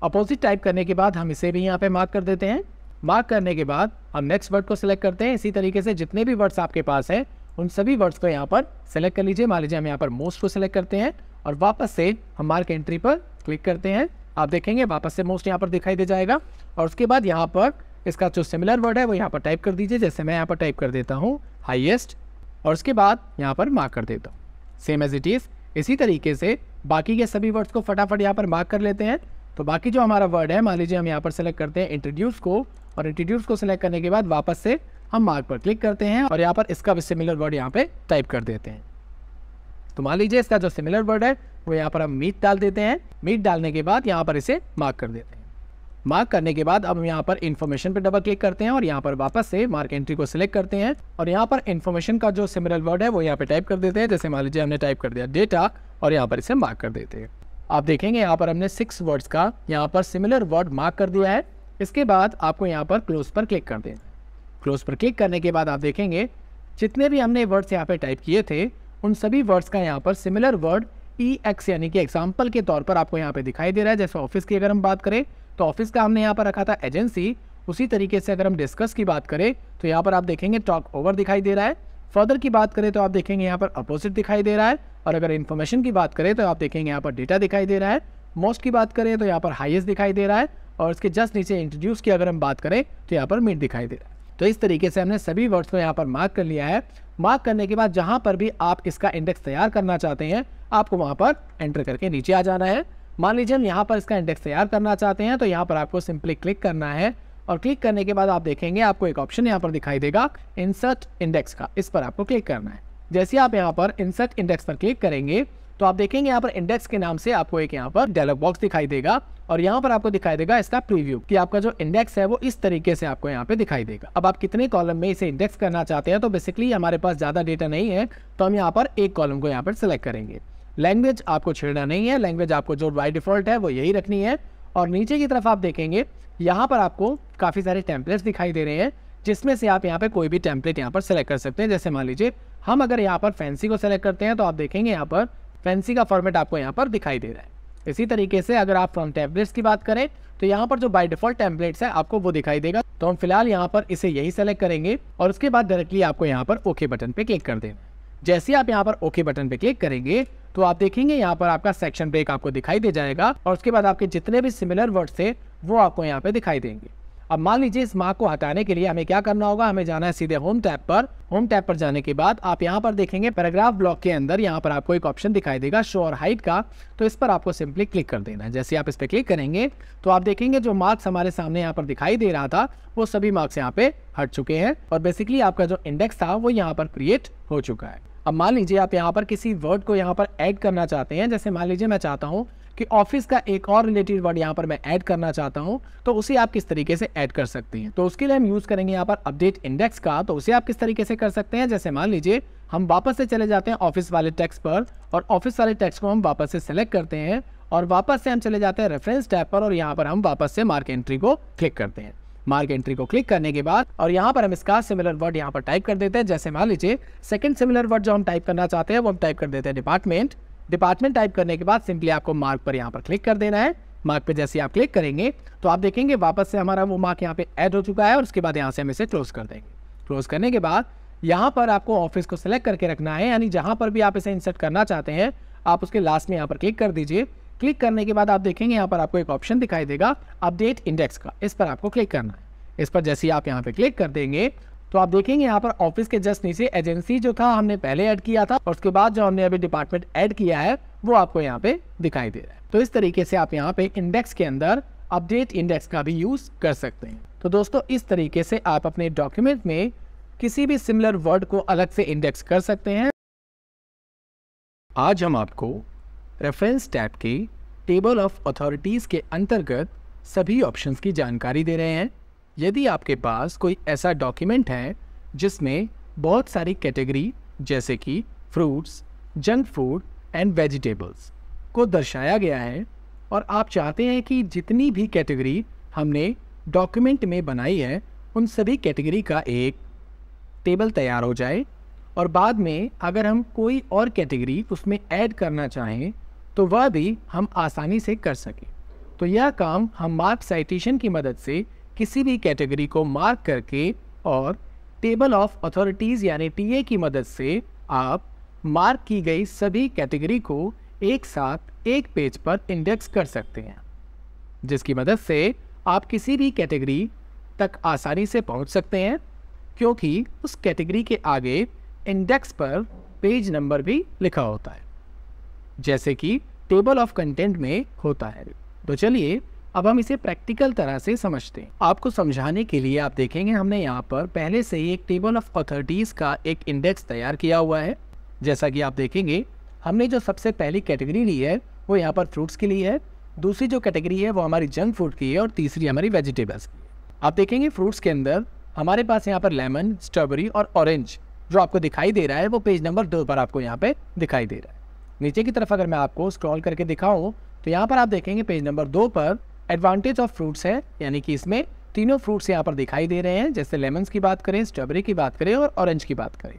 अपोजिट टाइप करने के बाद हम इसे भी यहाँ पर मार्क कर देते हैं मार्क करने के बाद हम नेक्स्ट वर्ड को सिलेक्ट करते हैं इसी तरीके से जितने भी वर्ड्स आपके पास हैं उन सभी वर्ड्स को यहाँ पर सेलेक्ट कर लीजिए मान लीजिए हम यहाँ पर मोस्ट को सिलेक्ट करते हैं और वापस से हम मार्क एंट्री पर क्लिक करते हैं आप देखेंगे वापस से मोस्ट यहाँ पर दिखाई दे जाएगा और उसके बाद यहाँ पर इसका जो सिमिलर वर्ड है वो यहाँ पर टाइप कर दीजिए जैसे मैं यहाँ पर टाइप कर देता हूँ हाइएस्ट और उसके बाद यहाँ पर मार्क कर देता हूँ सेम एज इट इज़ इसी तरीके से बाकी के सभी वर्ड्स को फटाफट यहाँ पर मार्क कर लेते हैं तो बाकी जो हमारा वर्ड है मान लीजिए हम यहाँ पर सेलेक्ट करते हैं इंट्रोड्यूस को और इंट्रोड्यूस को सिलेक्ट करने के बाद वापस से हम मार्क पर क्लिक करते हैं और यहाँ पर इसका भी सिमिलर वर्ड यहाँ पे टाइप कर देते हैं तो मान लीजिए इसका जो सिमिलर वर्ड है वो यहाँ पर हम मीट डाल देते हैं मीट डालने के बाद यहाँ पर इसे मार्क कर देते हैं मार्क करने के बाद अब हम यहाँ पर इन्फॉर्मेशन पर डबल क्लिक करते हैं और यहाँ पर वापस से मार्क एंट्री को सिलेक्ट करते हैं और यहाँ पर इन्फॉर्मेशन का जो सिमिलर वर्ड है वो यहाँ पर टाइप कर देते हैं जैसे मान लीजिए हमने टाइप कर दिया डेटा और यहाँ पर इसे मार्क कर देते हैं आप देखेंगे यहाँ पर हमने सिक्स वर्ड्स का यहाँ पर सिमिलर वर्ड मार्क कर दिया है इसके बाद आपको यहाँ पर क्लोज पर क्लिक कर दें क्लोज पर क्लिक करने के बाद आप देखेंगे जितने भी हमने वर्ड्स यहाँ पर टाइप किए थे उन सभी वर्ड्स का यहाँ पर सिमिलर वर्ड ई एक्स यानी कि एग्जाम्पल के तौर पर आपको यहाँ पर दिखाई दे रहा है जैसे ऑफिस की अगर हम बात करें तो ऑफिस का हमने यहाँ पर रखा था एजेंसी उसी तरीके से अगर हम डिस्कस की बात करें तो यहाँ पर आप देखेंगे टॉक ओवर दिखाई दे रहा है फर्दर की बात करें तो आप देखेंगे यहाँ पर अपोजिट दिखाई दे रहा है और अगर इन्फॉर्मेशन की बात करें तो आप देखेंगे यहाँ पर डेटा दिखाई दे रहा है मोस्ट की बात करें तो यहाँ पर हाइएस्ट दिखाई दे रहा है और इसके जस्ट नीचे इंट्रोड्यूस की अगर हम बात करें तो यहाँ पर मिड दिखाई दे रहा है तो इस तरीके से हमने सभी वर्ड्स को यहाँ पर मार्क कर लिया है मार्क करने के बाद जहाँ पर भी आप इसका इंडेक्स तैयार करना चाहते हैं आपको वहाँ पर एंटर करके नीचे आ जाना है मान लीजिए हम यहाँ पर इसका इंडेक्स तैयार करना चाहते हैं तो यहाँ पर आपको सिंपली क्लिक करना है और क्लिक करने के बाद आप देखेंगे आपको एक ऑप्शन यहाँ पर दिखाई देगा इंसर्ट इंडेक्स का इस पर आपको क्लिक करना है जैसे आप यहाँ पर इंसर्ट इंडेक्स पर क्लिक करेंगे तो आप देखेंगे यहाँ पर इंडेक्स के नाम से आपको एक यहाँ पर डायलॉग बॉक्स दिखाई देगा और यहाँ पर आपको दिखाई देगा इसका प्रीव्यू कि आपका जो इंडेक्स है वो इस तरीके से आपको यहाँ पे दिखाई देगा अब आप कितने कॉलम में इसे इंडेक्स करना चाहते हैं तो बेसिकली हमारे पास ज़्यादा डेटा नहीं है तो हम यहाँ पर एक कॉलम को यहाँ पर सिलेक्ट करेंगे लैंग्वेज आपको छेड़ना नहीं है लैंग्वेज आपको जो बाई डिफ़ॉल्ट है वो यही रखनी है और नीचे की तरफ आप देखेंगे यहाँ पर आपको काफ़ी सारे टैंपलेट्स दिखाई दे रहे हैं जिसमें से आप यहाँ पर कोई भी टैंपलेट यहाँ पर सेलेक्ट कर सकते हैं जैसे मान लीजिए हम अगर यहाँ पर फैंसी को सेलेक्ट करते हैं तो आप देखेंगे यहाँ पर फैंसी का फॉर्मेट आपको यहाँ पर दिखाई दे रहा है इसी तरीके से अगर आप फ्रॉम टेम्पलेट्स की बात करें तो यहाँ पर जो बाय डिफॉल्ट टेम्पलेट्स है आपको वो दिखाई देगा तो हम फिलहाल यहाँ पर इसे यही सेलेक्ट करेंगे और उसके बाद डायरेक्टली आपको यहाँ पर ओके बटन पर क्लिक कर देना जैसे आप यहाँ पर ओके बटन पर क्लिक करेंगे तो आप देखेंगे यहाँ पर आपका सेक्शन ब्रेक आपको दिखाई दे जाएगा और उसके बाद आपके जितने भी सिमिलर वर्ड्स थे वो आपको यहाँ पे दिखाई देंगे अब मान लीजिए इस मार्क को हटाने के लिए हमें क्या करना होगा हमें जाना है सीधे होम टैप पर होम टैप पर जाने के बाद आप यहाँ पर देखेंगे पैराग्राफ ब्लॉक के अंदर यहाँ पर आपको एक ऑप्शन दिखाई देगा शो और हाइट का तो इस पर आपको सिंपली क्लिक कर देना है जैसे आप इस पर क्लिक करेंगे तो आप देखेंगे जो मार्क्स हमारे सामने यहाँ पर दिखाई दे रहा था वो सभी मार्क्स यहाँ पे हट चुके हैं और बेसिकली आपका जो इंडेक्स था वो यहाँ पर क्रिएट हो चुका है अब मान लीजिए आप यहाँ पर किसी वर्ड को यहाँ पर ऐड करना चाहते हैं जैसे मान लीजिए मैं चाहता हूँ कि ऑफिस का एक और रिलेटेड वर्ड यहाँ पर मैं ऐड करना चाहता हूँ तो उसे आप किस तरीके से ऐड कर सकते हैं तो उसके लिए हम यूज़ करेंगे यहाँ पर अपडेट इंडेक्स का तो उसे आप किस तरीके से कर सकते हैं जैसे मान लीजिए हम वापस से चले जाते हैं ऑफिस वाले टैक्स पर और ऑफिस वाले टैक्स को हम वापस से सेलेक्ट करते हैं और वापस से हम चले जाते हैं रेफरेंस टैब पर और यहाँ पर हम वापस से मार्क एंट्री को क्लिक करते हैं मार्क एंट्री को क्लिक करने के बाद और यहाँ पर हम इसका सिमिलर वर्ड यहाँ पर टाइप कर देते हैं जैसे मान लीजिए सेकंड सिमिलर वर्ड जो हम टाइप करना चाहते हैं वो हम टाइप कर देते हैं डिपार्टमेंट डिपार्टमेंट टाइप करने के बाद सिंपली आपको मार्क पर यहाँ पर क्लिक कर देना है मार्क पर जैसे आप क्लिक करेंगे तो आप देखेंगे वापस से हमारा वो मार्क यहाँ पे एड हो चुका है और उसके बाद यहाँ से हम इसे क्लोज कर देंगे क्लोज करने के बाद यहाँ पर आपको ऑफिस को सिलेक्ट करके रखना है यानी जहाँ पर भी आप इसे इंसर्ट करना चाहते हैं आप उसके लास्ट में यहाँ पर क्लिक कर दीजिए क्लिक करने के बाद आप देखेंगे यहाँ पर आपको एक ऑप्शन दिखाई देगा अपडेट इंडेक्स का इस पर आपको क्लिक करना है इस पर जैसे ही आप यहाँ पे क्लिक कर देंगे तो आप देखेंगे यहाँ पर ऑफिस के जस्ट नीचे एजेंसी जो था हमने पहले ऐड किया था और उसके बाद जो हमने अभी डिपार्टमेंट ऐड किया है वो आपको यहाँ पे दिखाई दे रहा है तो इस तरीके से आप यहाँ पे इंडेक्स के अंदर अपडेट इंडेक्स का भी यूज़ कर सकते हैं तो दोस्तों इस तरीके से आप अपने डॉक्यूमेंट में किसी भी सिमिलर वर्ड को अलग से इंडेक्स कर सकते हैं आज हम आपको रेफरेंस टैब के टेबल ऑफ अथॉरिटीज़ के अंतर्गत सभी ऑप्शंस की जानकारी दे रहे हैं यदि आपके पास कोई ऐसा डॉक्यूमेंट है जिसमें बहुत सारी कैटेगरी जैसे कि fruits junk food and vegetables को दर्शाया गया है और आप चाहते हैं कि जितनी भी कैटेगरी हमने डॉक्यूमेंट में बनाई है उन सभी कैटेगरी का एक टेबल तैयार हो जाए और बाद में अगर हम कोई और कैटेगरी उसमें ऐड करना चाहें तो वह भी हम आसानी से कर सकें तो यह काम हम मार्क साइटेशन की मदद से किसी भी कैटेगरी को मार्क करके और टेबल ऑफ अथॉरिटीज़ यानी टीए की मदद से आप मार्क की गई सभी कैटेगरी को एक साथ एक पेज पर इंडेक्स कर सकते हैं जिसकी मदद से आप किसी भी कैटेगरी तक आसानी से पहुंच सकते हैं क्योंकि उस कैटेगरी के आगे इंडेक्स पर पेज नंबर भी लिखा होता है जैसे कि टेबल ऑफ कंटेंट में होता है तो चलिए अब हम इसे प्रैक्टिकल तरह से समझते हैं आपको समझाने के लिए आप देखेंगे हमने यहाँ पर पहले से ही एक टेबल ऑफ अथॉरिटीज़ का एक इंडेक्स तैयार किया हुआ है जैसा कि आप देखेंगे हमने जो सबसे पहली कैटेगरी ली है वो यहाँ पर फ्रूट्स की ली है दूसरी जो कैटेगरी है वो हमारी जंक फूड की है और तीसरी हमारी वेजिटेबल्स की है आप देखेंगे फ्रूट्स के अंदर हमारे पास यहाँ पर लेमन स्ट्रॉबेरी और ऑरेंज जो आपको दिखाई दे रहा है वो पेज नंबर दो पर आपको यहाँ पे दिखाई दे रहा है नीचे की तरफ अगर मैं आपको स्क्रॉल करके दिखाऊँ तो यहाँ पर आप देखेंगे पेज नंबर दो पर एडवांटेज ऑफ फ्रूट्स है यानी कि इसमें तीनों फ्रूट्स यहाँ पर दिखाई दे रहे हैं जैसे लेमन्स की बात करें स्ट्रॉबेरी की बात करें और ऑरेंज की बात करें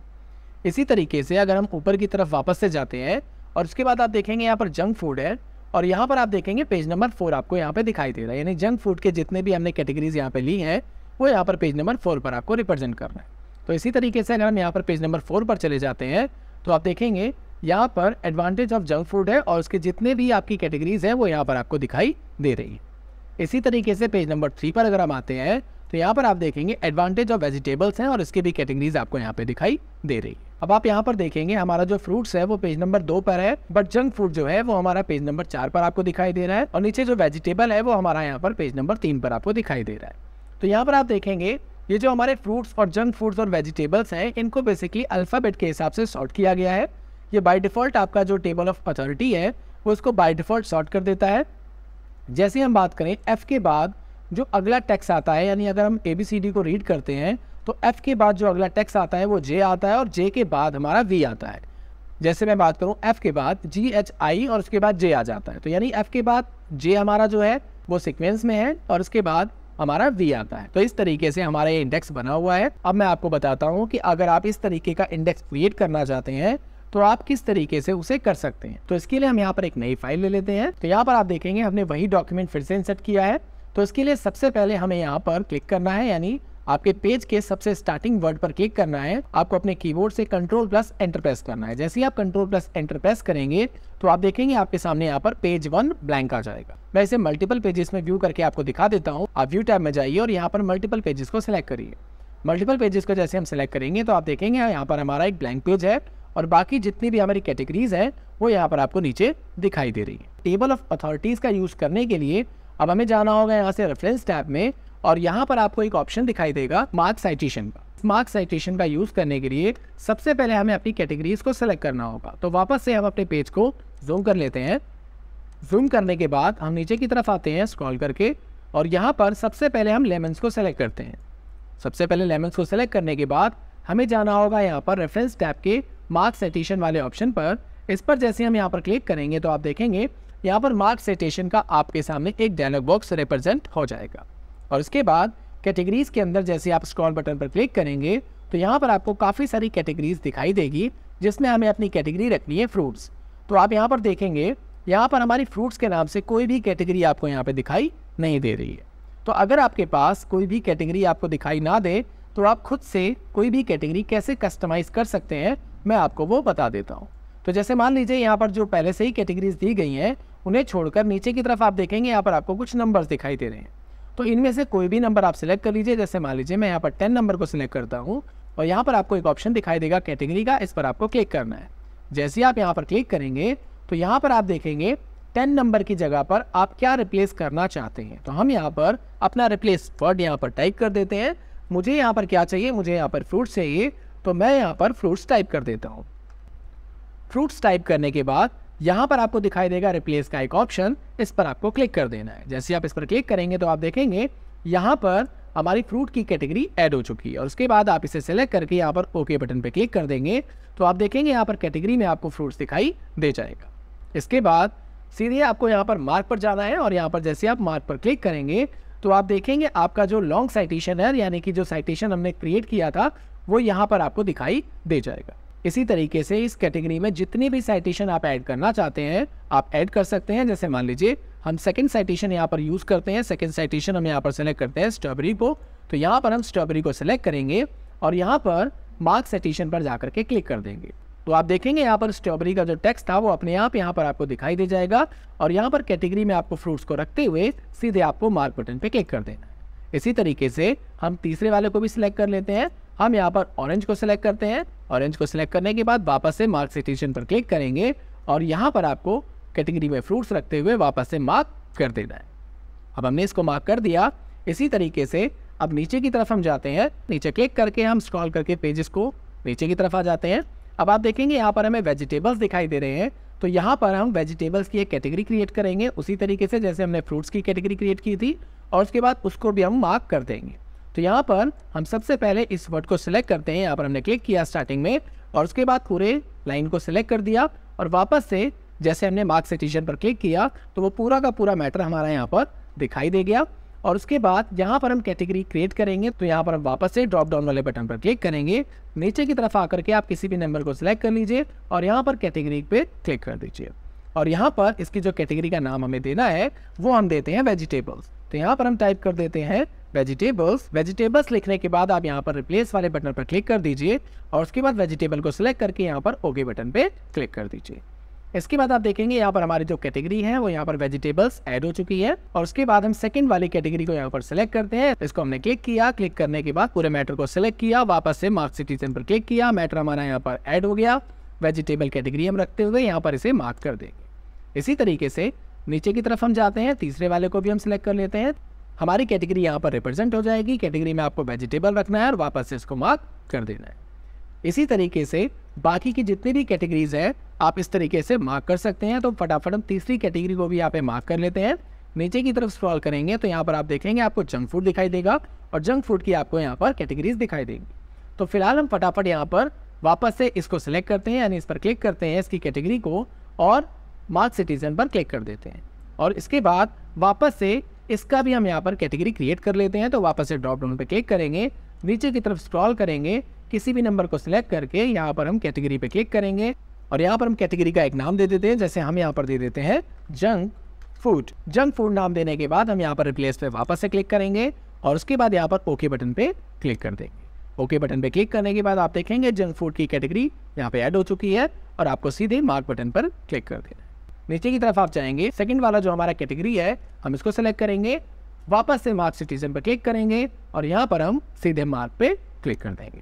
इसी तरीके से अगर हम ऊपर की तरफ वापस से जाते हैं और उसके बाद आप देखेंगे यहाँ पर जंक फूड है और यहाँ पर आप देखेंगे पेज नंबर फोर आपको यहाँ पर दिखाई दे रहा है यानी जंक फूड के जितने भी हमने कैटेगरीज यहाँ पर ली हैं वो यहाँ पर पेज नंबर फोर पर आपको रिप्रेजेंट करना है तो इसी तरीके से अगर हम यहाँ पर पेज नंबर फोर पर चले जाते हैं तो आप देखेंगे यहाँ पर एडवांटेज ऑफ जंक फूड है और उसके जितने भी आपकी कैटेगरीज हैं वो यहाँ पर आपको दिखाई दे रही है इसी तरीके से पेज नंबर थ्री पर अगर हम आते हैं तो यहाँ पर आप देखेंगे एडवांटेज ऑफ वेजिटेबल्स हैं और इसके भी कैटेगरीज आपको यहाँ पे दिखाई दे रही है अब आप यहाँ पर देखेंगे हमारा जो फ्रूट्स है वो पेज नंबर दो पर है बट जंक फूड जो है वो हमारा पेज नंबर चार पर आपको दिखाई दे रहा है और नीचे जो वेजिटेबल है वो हमारा यहाँ पर पेज नंबर तीन पर आपको दिखाई दे रहा है तो यहाँ पर आप देखेंगे ये जो हमारे फ्रूट्स और जंक फूड्स और वेजिटेबल्स हैं इनको बेसिकली अल्फ़ाबेट के हिसाब से सॉर्ट किया गया है ये बाय डिफ़ॉल्ट आपका जो टेबल ऑफ अथॉरिटी है वो इसको बाय डिफ़ॉल्ट सॉर्ट कर देता है जैसे हम बात करें एफ़ के बाद जो अगला टैक्स आता है यानी अगर हम ए बी सी डी को रीड करते हैं तो एफ़ के बाद जो अगला टैक्स आता है वो जे आता है और जे के बाद हमारा वी आता है जैसे मैं बात करूँ एफ़ के बाद जी एच आई और उसके बाद जे आ जाता है तो यानी एफ़ के बाद जे हमारा जो है वो सिक्वेंस में है और उसके बाद हमारा वी आता है तो इस तरीके से हमारा ये इंडेक्स बना हुआ है अब मैं आपको बताता हूँ कि अगर आप इस तरीके का इंडेक्स क्रिएट करना चाहते हैं तो आप किस तरीके से उसे कर सकते हैं तो इसके लिए हम यहाँ पर एक नई फाइल ले लेते हैं तो यहाँ पर आप देखेंगे हमने वही डॉक्यूमेंट फिर से इंसर्ट किया है तो इसके लिए सबसे पहले हमें यहाँ पर क्लिक करना है यानी आपके पेज के सबसे स्टार्टिंग वर्ड पर क्लिक करना है आपको अपने कीबोर्ड से कंट्रोल प्लस एंटर प्रेस करना है जैसे ही आप कंट्रोल प्लस एंटर प्रेस करेंगे तो आप देखेंगे आपके सामने यहाँ पर पेज वन ब्लैंक आ जाएगा मैं इसे मल्टीपल पेजेस में व्यू करके आपको दिखा देता हूँ आप व्यू टैब में जाइए और यहाँ पर मल्टीपल पेजेस को सिलेक्ट करिए मल्टीपल पेजेस को जैसे हम सिलेक्ट करेंगे तो आप देखेंगे यहाँ पर हमारा एक ब्लैंक पेज है और बाकी जितनी भी हमारी कैटेगरीज हैं वो यहाँ पर आपको नीचे दिखाई दे रही है टेबल ऑफ अथॉरिटीज़ का यूज़ करने के लिए अब हमें जाना होगा यहाँ से रेफरेंस टैब में और यहाँ पर आपको एक ऑप्शन दिखाई देगा मार्क साइटेशन का मार्क साइटेशन का यूज़ करने के लिए सबसे पहले हमें अपनी कैटेगरीज को सेलेक्ट करना होगा तो वापस से हम अपने पेज को जूम कर लेते हैं जूम करने के बाद हम नीचे की तरफ आते हैं स्क्रॉल करके और यहाँ पर सबसे पहले हम लेमन्स को सेलेक्ट करते हैं सबसे पहले लेमन्स को सेलेक्ट करने के बाद हमें जाना होगा यहाँ पर रेफरेंस टैब के मार्क सेटेशन वाले ऑप्शन पर इस पर जैसे हम यहाँ पर क्लिक करेंगे तो आप देखेंगे यहाँ पर मार्क सेटेशन का आपके सामने एक डायलॉग बॉक्स रिप्रेजेंट हो जाएगा और उसके बाद कैटेगरीज के अंदर जैसे आप स्क्रॉल बटन पर क्लिक करेंगे तो यहाँ पर आपको काफ़ी सारी कैटेगरीज दिखाई देगी जिसमें हमें अपनी कैटेगरी रखनी है फ्रूट्स तो आप यहाँ पर देखेंगे यहाँ पर हमारी फ्रूट्स के नाम से कोई भी कैटेगरी आपको यहाँ पर दिखाई नहीं दे रही है तो अगर आपके पास कोई भी कैटेगरी आपको दिखाई ना दे तो आप खुद से कोई भी कैटेगरी कैसे कस्टमाइज़ कर सकते हैं मैं आपको वो बता देता हूँ तो जैसे मान लीजिए यहाँ पर जो पहले से ही कैटेगरीज दी गई हैं उन्हें छोड़कर नीचे की तरफ आप देखेंगे यहाँ पर आपको कुछ नंबर्स दिखाई दे रहे हैं तो इनमें से कोई भी नंबर आप सिलेक्ट कर लीजिए जैसे मान लीजिए मैं यहाँ पर टेन नंबर को सिलेक्ट करता हूँ और यहाँ पर आपको एक ऑप्शन दिखाई देगा कैटेगरी का इस पर आपको क्लिक करना है जैसे ही आप यहाँ पर क्लिक करेंगे तो यहाँ पर आप देखेंगे टेन नंबर की जगह पर आप क्या रिप्लेस करना चाहते हैं तो हम यहाँ पर अपना रिप्लेस वर्ड यहाँ पर टाइप कर देते हैं मुझे यहाँ पर क्या चाहिए मुझे यहाँ पर फ्रूट चाहिए तो मैं यहाँ पर फ्रूट्स टाइप कर देता हूँ फ्रूट्स टाइप करने के बाद यहाँ पर आपको दिखाई देगा रिप्लेस का एक ऑप्शन इस पर आपको क्लिक कर देना है जैसे आप इस पर क्लिक करेंगे तो आप देखेंगे यहाँ पर हमारी फ्रूट की कैटेगरी ऐड हो चुकी है और उसके बाद आप इसे सेलेक्ट करके यहाँ पर ओके बटन पर क्लिक कर देंगे तो आप देखेंगे यहाँ पर कैटेगरी में आपको फ्रूट्स दिखाई दे जाएगा इसके बाद सीधे आपको यहाँ पर मार्क पर जाना है और यहाँ पर जैसे आप मार्क पर क्लिक करेंगे तो आप देखेंगे आपका जो लॉन्ग साइटेशन है यानी कि जो साइटेशन हमने क्रिएट किया था वो यहाँ पर आपको दिखाई दे जाएगा इसी तरीके से इस कैटेगरी में जितनी भी साइटेशन आप ऐड करना चाहते हैं आप ऐड कर सकते हैं जैसे मान लीजिए हम सेकंड साइटेशन यहाँ पर यूज़ करते हैं सेकंड साइटेशन हम यहाँ पर सेलेक्ट करते हैं स्ट्रॉबेरी को तो यहाँ पर हम स्ट्रॉबेरी को सिलेक्ट करेंगे और यहाँ पर मार्क साइटेशन पर जा के क्लिक कर देंगे तो आप देखेंगे यहाँ पर स्ट्रॉबेरी का जो टेक्स्ट था वो अपने आप यहाँ पर आपको दिखाई दे जाएगा और यहाँ पर कैटेगरी में आपको फ्रूट्स को रखते हुए सीधे आपको मार्क बटन पर क्लिक कर देना इसी तरीके से हम तीसरे वाले को भी सिलेक्ट कर लेते हैं हम यहाँ पर ऑरेंज को सिलेक्ट करते हैं ऑरेंज को सिलेक्ट करने के बाद वापस से मार्क सिटेशन पर क्लिक करेंगे और यहाँ पर आपको कैटेगरी में फ्रूट्स रखते हुए वापस से मार्क कर देना है अब हमने इसको मार्क कर दिया इसी तरीके से अब नीचे की तरफ हम जाते हैं नीचे क्लिक करके हम स्क्रॉल करके पेजेस को नीचे की तरफ आ जाते हैं अब आप देखेंगे यहाँ पर हमें वेजिटेबल्स दिखाई दे रहे हैं तो यहाँ पर हम वेजिटेबल्स की एक कैटेगरी क्रिएट करेंगे उसी तरीके से जैसे हमने फ्रूट्स की कैटेगरी क्रिएट की थी और उसके बाद उसको भी हम मार्क कर देंगे तो यहाँ पर हम सबसे पहले इस वर्ड को सिलेक्ट करते हैं यहाँ पर हमने क्लिक किया स्टार्टिंग में और उसके बाद पूरे लाइन को सिलेक्ट कर दिया और वापस से जैसे हमने मार्क सिटीजन पर क्लिक किया तो वो पूरा का पूरा मैटर हमारा यहाँ पर दिखाई दे गया और उसके बाद यहाँ पर हम कैटेगरी क्रिएट करेंगे तो यहाँ पर हम वापस से ड्रॉप डाउन वाले बटन पर क्लिक करेंगे नीचे की तरफ आकर के आप किसी भी नंबर को सिलेक्ट कर लीजिए और यहाँ पर कैटेगरी पे क्लिक कर दीजिए और यहाँ पर इसकी जो कैटेगरी का नाम हमें देना है वो हम देते हैं वेजिटेबल्स तो यहाँ पर हम टाइप कर देते हैं वेजिटेबल्स वेजिटेबल्स लिखने के बाद आप यहाँ पर रिप्लेस वाले बटन पर क्लिक कर दीजिए और उसके बाद वेजिटेबल को सिलेक्ट करके यहाँ पर ओके बटन पर क्लिक कर दीजिए इसके बाद आप देखेंगे यहाँ पर हमारी जो कैटेगरी है वो यहाँ पर वेजिटेबल्स ऐड हो चुकी है और उसके बाद हम सेकंड वाली कैटेगरी को यहाँ पर सिलेक्ट करते हैं इसको हमने क्लिक किया क्लिक करने के बाद पूरे मैटर को सिलेक्ट किया वापस से मार्क सिटीजन पर क्लिक किया मैटर हमारा यहाँ पर ऐड हो गया वेजिटेबल कैटेगरी हम रखते हुए यहाँ पर इसे मार्क कर देंगे इसी तरीके से नीचे की तरफ हम जाते हैं तीसरे वाले को भी हम सिलेक्ट कर लेते हैं हमारी कैटेगरी यहाँ पर रिप्रेजेंट हो जाएगी कैटेगरी में आपको वेजिटेबल रखना है और वापस से इसको मार्क कर देना है इसी तरीके से बाकी की जितनी भी कैटेगरीज है आप इस तरीके से मार्क कर सकते हैं तो फटाफट हम तीसरी कैटेगरी को भी यहाँ पे मार्क कर लेते हैं नीचे की तरफ स्क्रॉल करेंगे तो यहाँ पर आप देखेंगे आपको जंक फूड दिखाई देगा और जंक फूड की आपको यहाँ पर कैटेगरीज दिखाई देगी तो फिलहाल हम फटाफट यहाँ पर वापस से इसको सिलेक्ट करते हैं यानी इस पर क्लिक करते हैं इसकी कैटेगरी को और मार्क सिटीजन पर क्लिक कर देते हैं और इसके बाद वापस से इसका भी हम यहाँ पर कैटेगरी क्रिएट कर लेते हैं तो वापस से ड्रॉप डाउन पर क्लिक करेंगे नीचे की तरफ स्क्रॉल करेंगे किसी भी नंबर को सिलेक्ट करके यहाँ पर हम कैटेगरी पे क्लिक करेंगे और यहाँ पर हम कैटेगरी का एक नाम दे देते हैं जैसे हम यहाँ पर दे देते हैं जंक फूड जंक फूड नाम देने के बाद हम यहाँ पर रिप्लेस पे वापस से क्लिक करेंगे और उसके बाद यहाँ पर ओके बटन पे क्लिक कर देंगे ओके बटन पे क्लिक करने के बाद आप देखेंगे जंक फूड की कैटेगरी यहाँ पे ऐड हो चुकी है और आपको सीधे मार्क बटन पर क्लिक कर देना नीचे की तरफ आप जाएंगे सेकंड वाला जो हमारा कैटेगरी है हम इसको सेलेक्ट करेंगे वापस से मार्क सिटीजन पर क्लिक करेंगे और यहाँ पर हम सीधे मार्क पे क्लिक कर देंगे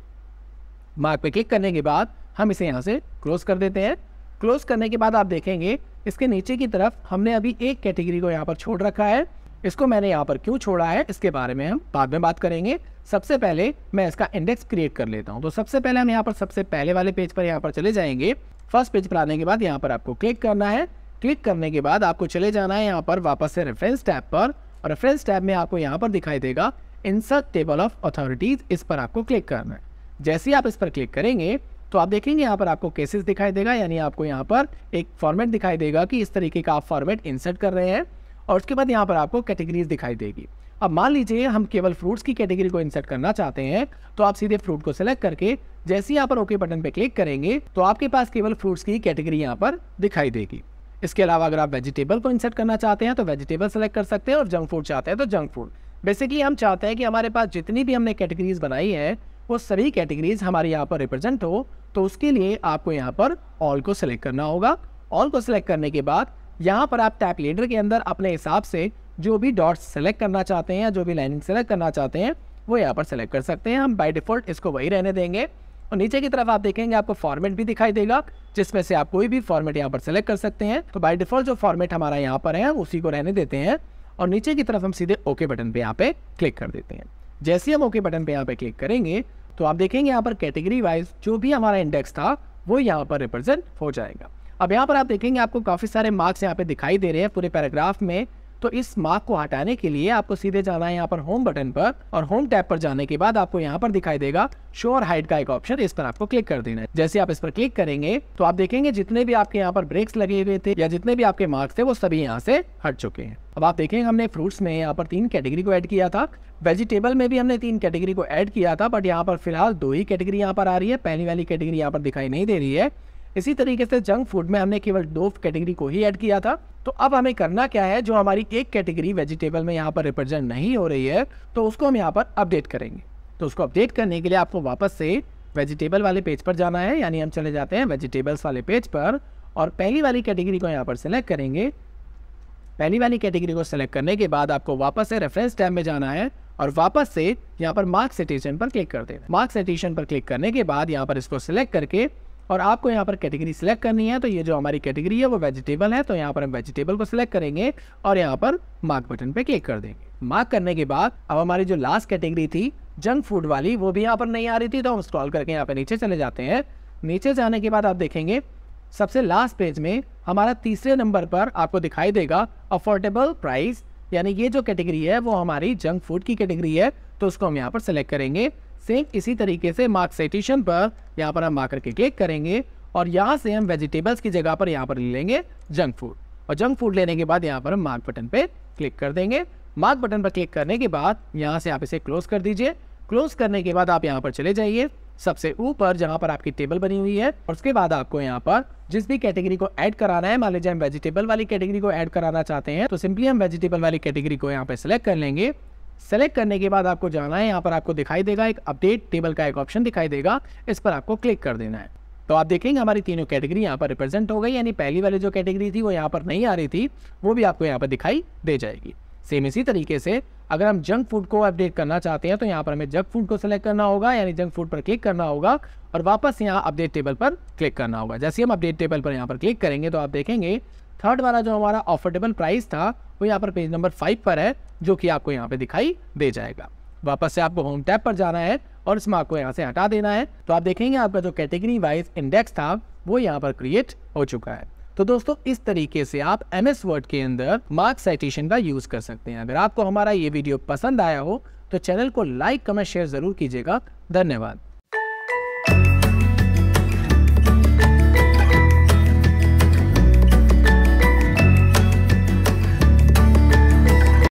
मार्क पे क्लिक करने के बाद हम इसे यहाँ से क्लोज कर देते हैं क्लोज करने के बाद आप देखेंगे इसके नीचे की तरफ हमने अभी एक कैटेगरी को यहाँ पर छोड़ रखा है इसको मैंने यहाँ पर क्यों छोड़ा है इसके बारे में हम बाद में बात करेंगे सबसे पहले मैं इसका इंडेक्स क्रिएट कर लेता हूँ तो सबसे पहले हम यहाँ पर सबसे पहले वाले पेज पर यहाँ पर चले जाएंगे फर्स्ट पेज पर आने के बाद यहाँ पर आपको क्लिक करना है क्लिक करने के बाद आपको चले जाना है यहाँ पर वापस से रेफरेंस टैब पर और रेफरेंस टैब में आपको यहाँ पर दिखाई देगा इंसर्ट टेबल ऑफ अथॉरिटीज़ इस पर आपको क्लिक करना है जैसे ही आप इस पर क्लिक करेंगे तो आप देखेंगे यहाँ पर आपको केसेस दिखाई देगा यानी आपको यहाँ पर एक फॉर्मेट दिखाई देगा कि इस तरीके का आप फॉर्मेट इंसर्ट कर रहे हैं और उसके बाद यहाँ पर आपको कैटेगरीज दिखाई देगी अब मान लीजिए हम केवल फ्रूट्स की कैटेगरी को इंसर्ट करना चाहते हैं तो आप सीधे फ्रूट को सिलेक्ट करके जैसे ही यहाँ पर ओके बटन पर क्लिक करेंगे तो आपके पास केवल फ्रूट्स की कैटेगरी यहाँ पर दिखाई देगी इसके अलावा अगर आप वेजिटेबल को इंसर्ट करना चाहते हैं तो वेजिटेबल सेलेक्ट कर सकते हैं और जंक फूड चाहते हैं तो जंक फूड बेसिकली हम चाहते हैं कि हमारे पास जितनी भी हमने कैटेगरीज बनाई है वो सभी कैटेगरीज हमारे यहाँ पर रिप्रेजेंट हो तो उसके लिए आपको यहाँ पर ऑल को सिलेक्ट करना होगा ऑल को सिलेक्ट करने के बाद यहाँ पर आप टैप लीडर के अंदर अपने हिसाब से जो भी डॉट्स सेलेक्ट करना चाहते हैं या जो भी लाइनिंग सेलेक्ट करना चाहते हैं वो यहाँ पर सेलेक्ट कर सकते हैं हम बाई डिफ़ॉल्ट इसको वही रहने देंगे और नीचे की तरफ आप देखेंगे आपको फॉर्मेट भी दिखाई देगा जिसमें से आप कोई भी फॉर्मेट यहाँ पर सेलेक्ट कर सकते हैं तो बाई डिफॉल्ट जो फॉर्मेट हमारा यहाँ पर है उसी को रहने देते हैं और नीचे की तरफ हम सीधे ओके बटन पे यहाँ पे क्लिक कर देते हैं जैसे हम ओके बटन पे यहाँ पे क्लिक करेंगे तो आप देखेंगे यहाँ पर कैटेगरी वाइज जो भी हमारा इंडेक्स था वो यहाँ पर रिप्रेजेंट हो जाएगा अब यहाँ पर आप देखेंगे आपको काफ़ी सारे मार्क्स यहाँ पे दिखाई दे रहे हैं पूरे पैराग्राफ में तो इस मार्क को हटाने के लिए आपको सीधे जाना है यहाँ पर होम बटन पर और होम टैप पर जाने के बाद आपको यहाँ पर दिखाई देगा शो और का एक ऑप्शन इस पर आपको क्लिक कर देना है जैसे आप इस पर क्लिक करेंगे तो आप देखेंगे जितने भी आपके यहाँ पर ब्रेक्स लगे हुए थे या जितने भी आपके मार्क्स थे वो सभी यहाँ से हट चुके हैं अब आप देखेंगे हमने फ्रूट्स में यहाँ पर तीन कैटेगरी को ऐड किया था वेजिटेबल में भी हमने तीन कैटेगरी को ऐड किया था बट यहाँ पर फिलहाल दो ही कैटेगरी यहाँ पर आ रही है पहली वाली कैटेगरी यहाँ पर दिखाई नहीं दे रही है इसी तरीके से जंक फूड में हमने केवल दो कैटेगरी को ही ऐड किया था तो अब हमें करना क्या है जो हमारी एक कैटेगरी वेजिटेबल में यहाँ पर रिप्रेजेंट नहीं हो रही है तो उसको हम यहाँ पर अपडेट करेंगे तो उसको अपडेट करने के लिए आपको वापस से वेजिटेबल वाले पेज पर जाना है यानी हम चले जाते हैं वेजिटेबल्स वाले पेज पर और पहली वाली कैटेगरी को यहाँ पर सेलेक्ट करेंगे पहली वाली कैटेगरी को सेलेक्ट करने के बाद आपको वापस से रेफरेंस टैब में जाना है और वापस से यहाँ पर मार्क सेटेशन पर क्लिक कर देना मार्क सेटेशन पर क्लिक करने के बाद यहाँ पर इसको सिलेक्ट करके और आपको यहाँ पर कैटेगरी सेलेक्ट करनी है तो ये जो हमारी कैटेगरी है वो वेजिटेबल है तो यहाँ पर हम वेजिटेबल को सिलेक्ट करेंगे और यहाँ पर मार्क बटन पर क्लिक कर देंगे मार्क करने के बाद अब हमारी जो लास्ट कैटेगरी थी जंक फूड वाली वो भी यहाँ पर नहीं आ रही थी तो हम स्क्रॉल करके यहाँ पर नीचे चले जाते हैं नीचे जाने के बाद आप देखेंगे सबसे लास्ट पेज में हमारा तीसरे नंबर पर आपको दिखाई देगा अफोर्डेबल प्राइस यानी ये जो कैटेगरी है वो हमारी जंक फूड की कैटेगरी है तो उसको हम यहाँ पर सेलेक्ट करेंगे सेम इसी तरीके से मार्क सेटिशन पर यहाँ पर हम मार्कर के क्लिक करेंगे और यहाँ से हम वेजिटेबल्स की जगह पर यहाँ पर ले लेंगे जंक फूड और जंक फूड लेने के बाद यहाँ पर हम मार्क बटन पर क्लिक कर देंगे मार्क बटन पर क्लिक करने के बाद यहाँ से आप इसे क्लोज कर दीजिए क्लोज करने के बाद आप यहाँ पर चले जाइए सबसे ऊपर जहाँ पर आपकी टेबल बनी हुई है और उसके बाद आपको यहाँ पर जिस भी कैटेगरी को ऐड कराना है मान लीजिए हम वेजिटेबल वाली कैटेगरी को ऐड कराना चाहते हैं तो सिंपली हम वेजिटेबल वाली कैटेगरी को यहाँ पर सिलेक्ट कर लेंगे सेलेक्ट करने के बाद आपको जाना है यहाँ पर आपको दिखाई देगा एक अपडेट टेबल का एक ऑप्शन दिखाई देगा इस पर आपको क्लिक कर देना है तो आप देखेंगे हमारी तीनों कैटेगरी यहाँ पर रिप्रेजेंट हो गई यानी पहली वाली जो कैटेगरी थी वो यहाँ पर नहीं आ रही थी वो भी आपको यहाँ पर दिखाई दे जाएगी सेम इसी तरीके से अगर हम जंक फूड को अपडेट करना चाहते हैं तो यहाँ पर हमें जंक फूड को सिलेक्ट करना होगा यानी जंक फूड पर क्लिक करना होगा और वापस यहाँ अपडेट टेबल पर क्लिक करना होगा जैसे हम अपडेट टेबल पर यहाँ पर क्लिक करेंगे तो आप देखेंगे थर्ड वाला जो हमारा ऑफर्डेबल प्राइस था वो यहाँ पर पेज नंबर फाइव पर है जो कि आपको यहाँ पे दिखाई दे जाएगा वापस से आपको होम टैब पर जाना है और इसमें आपको यहाँ से हटा देना है तो आप देखेंगे आपका जो कैटेगरी वाइज इंडेक्स था वो यहाँ पर क्रिएट हो चुका है तो दोस्तों इस तरीके से आप एम एस वर्ड के अंदर मार्क साइटेशन का यूज कर सकते हैं अगर आपको हमारा ये वीडियो पसंद आया हो तो चैनल को लाइक कमेंट शेयर जरूर कीजिएगा धन्यवाद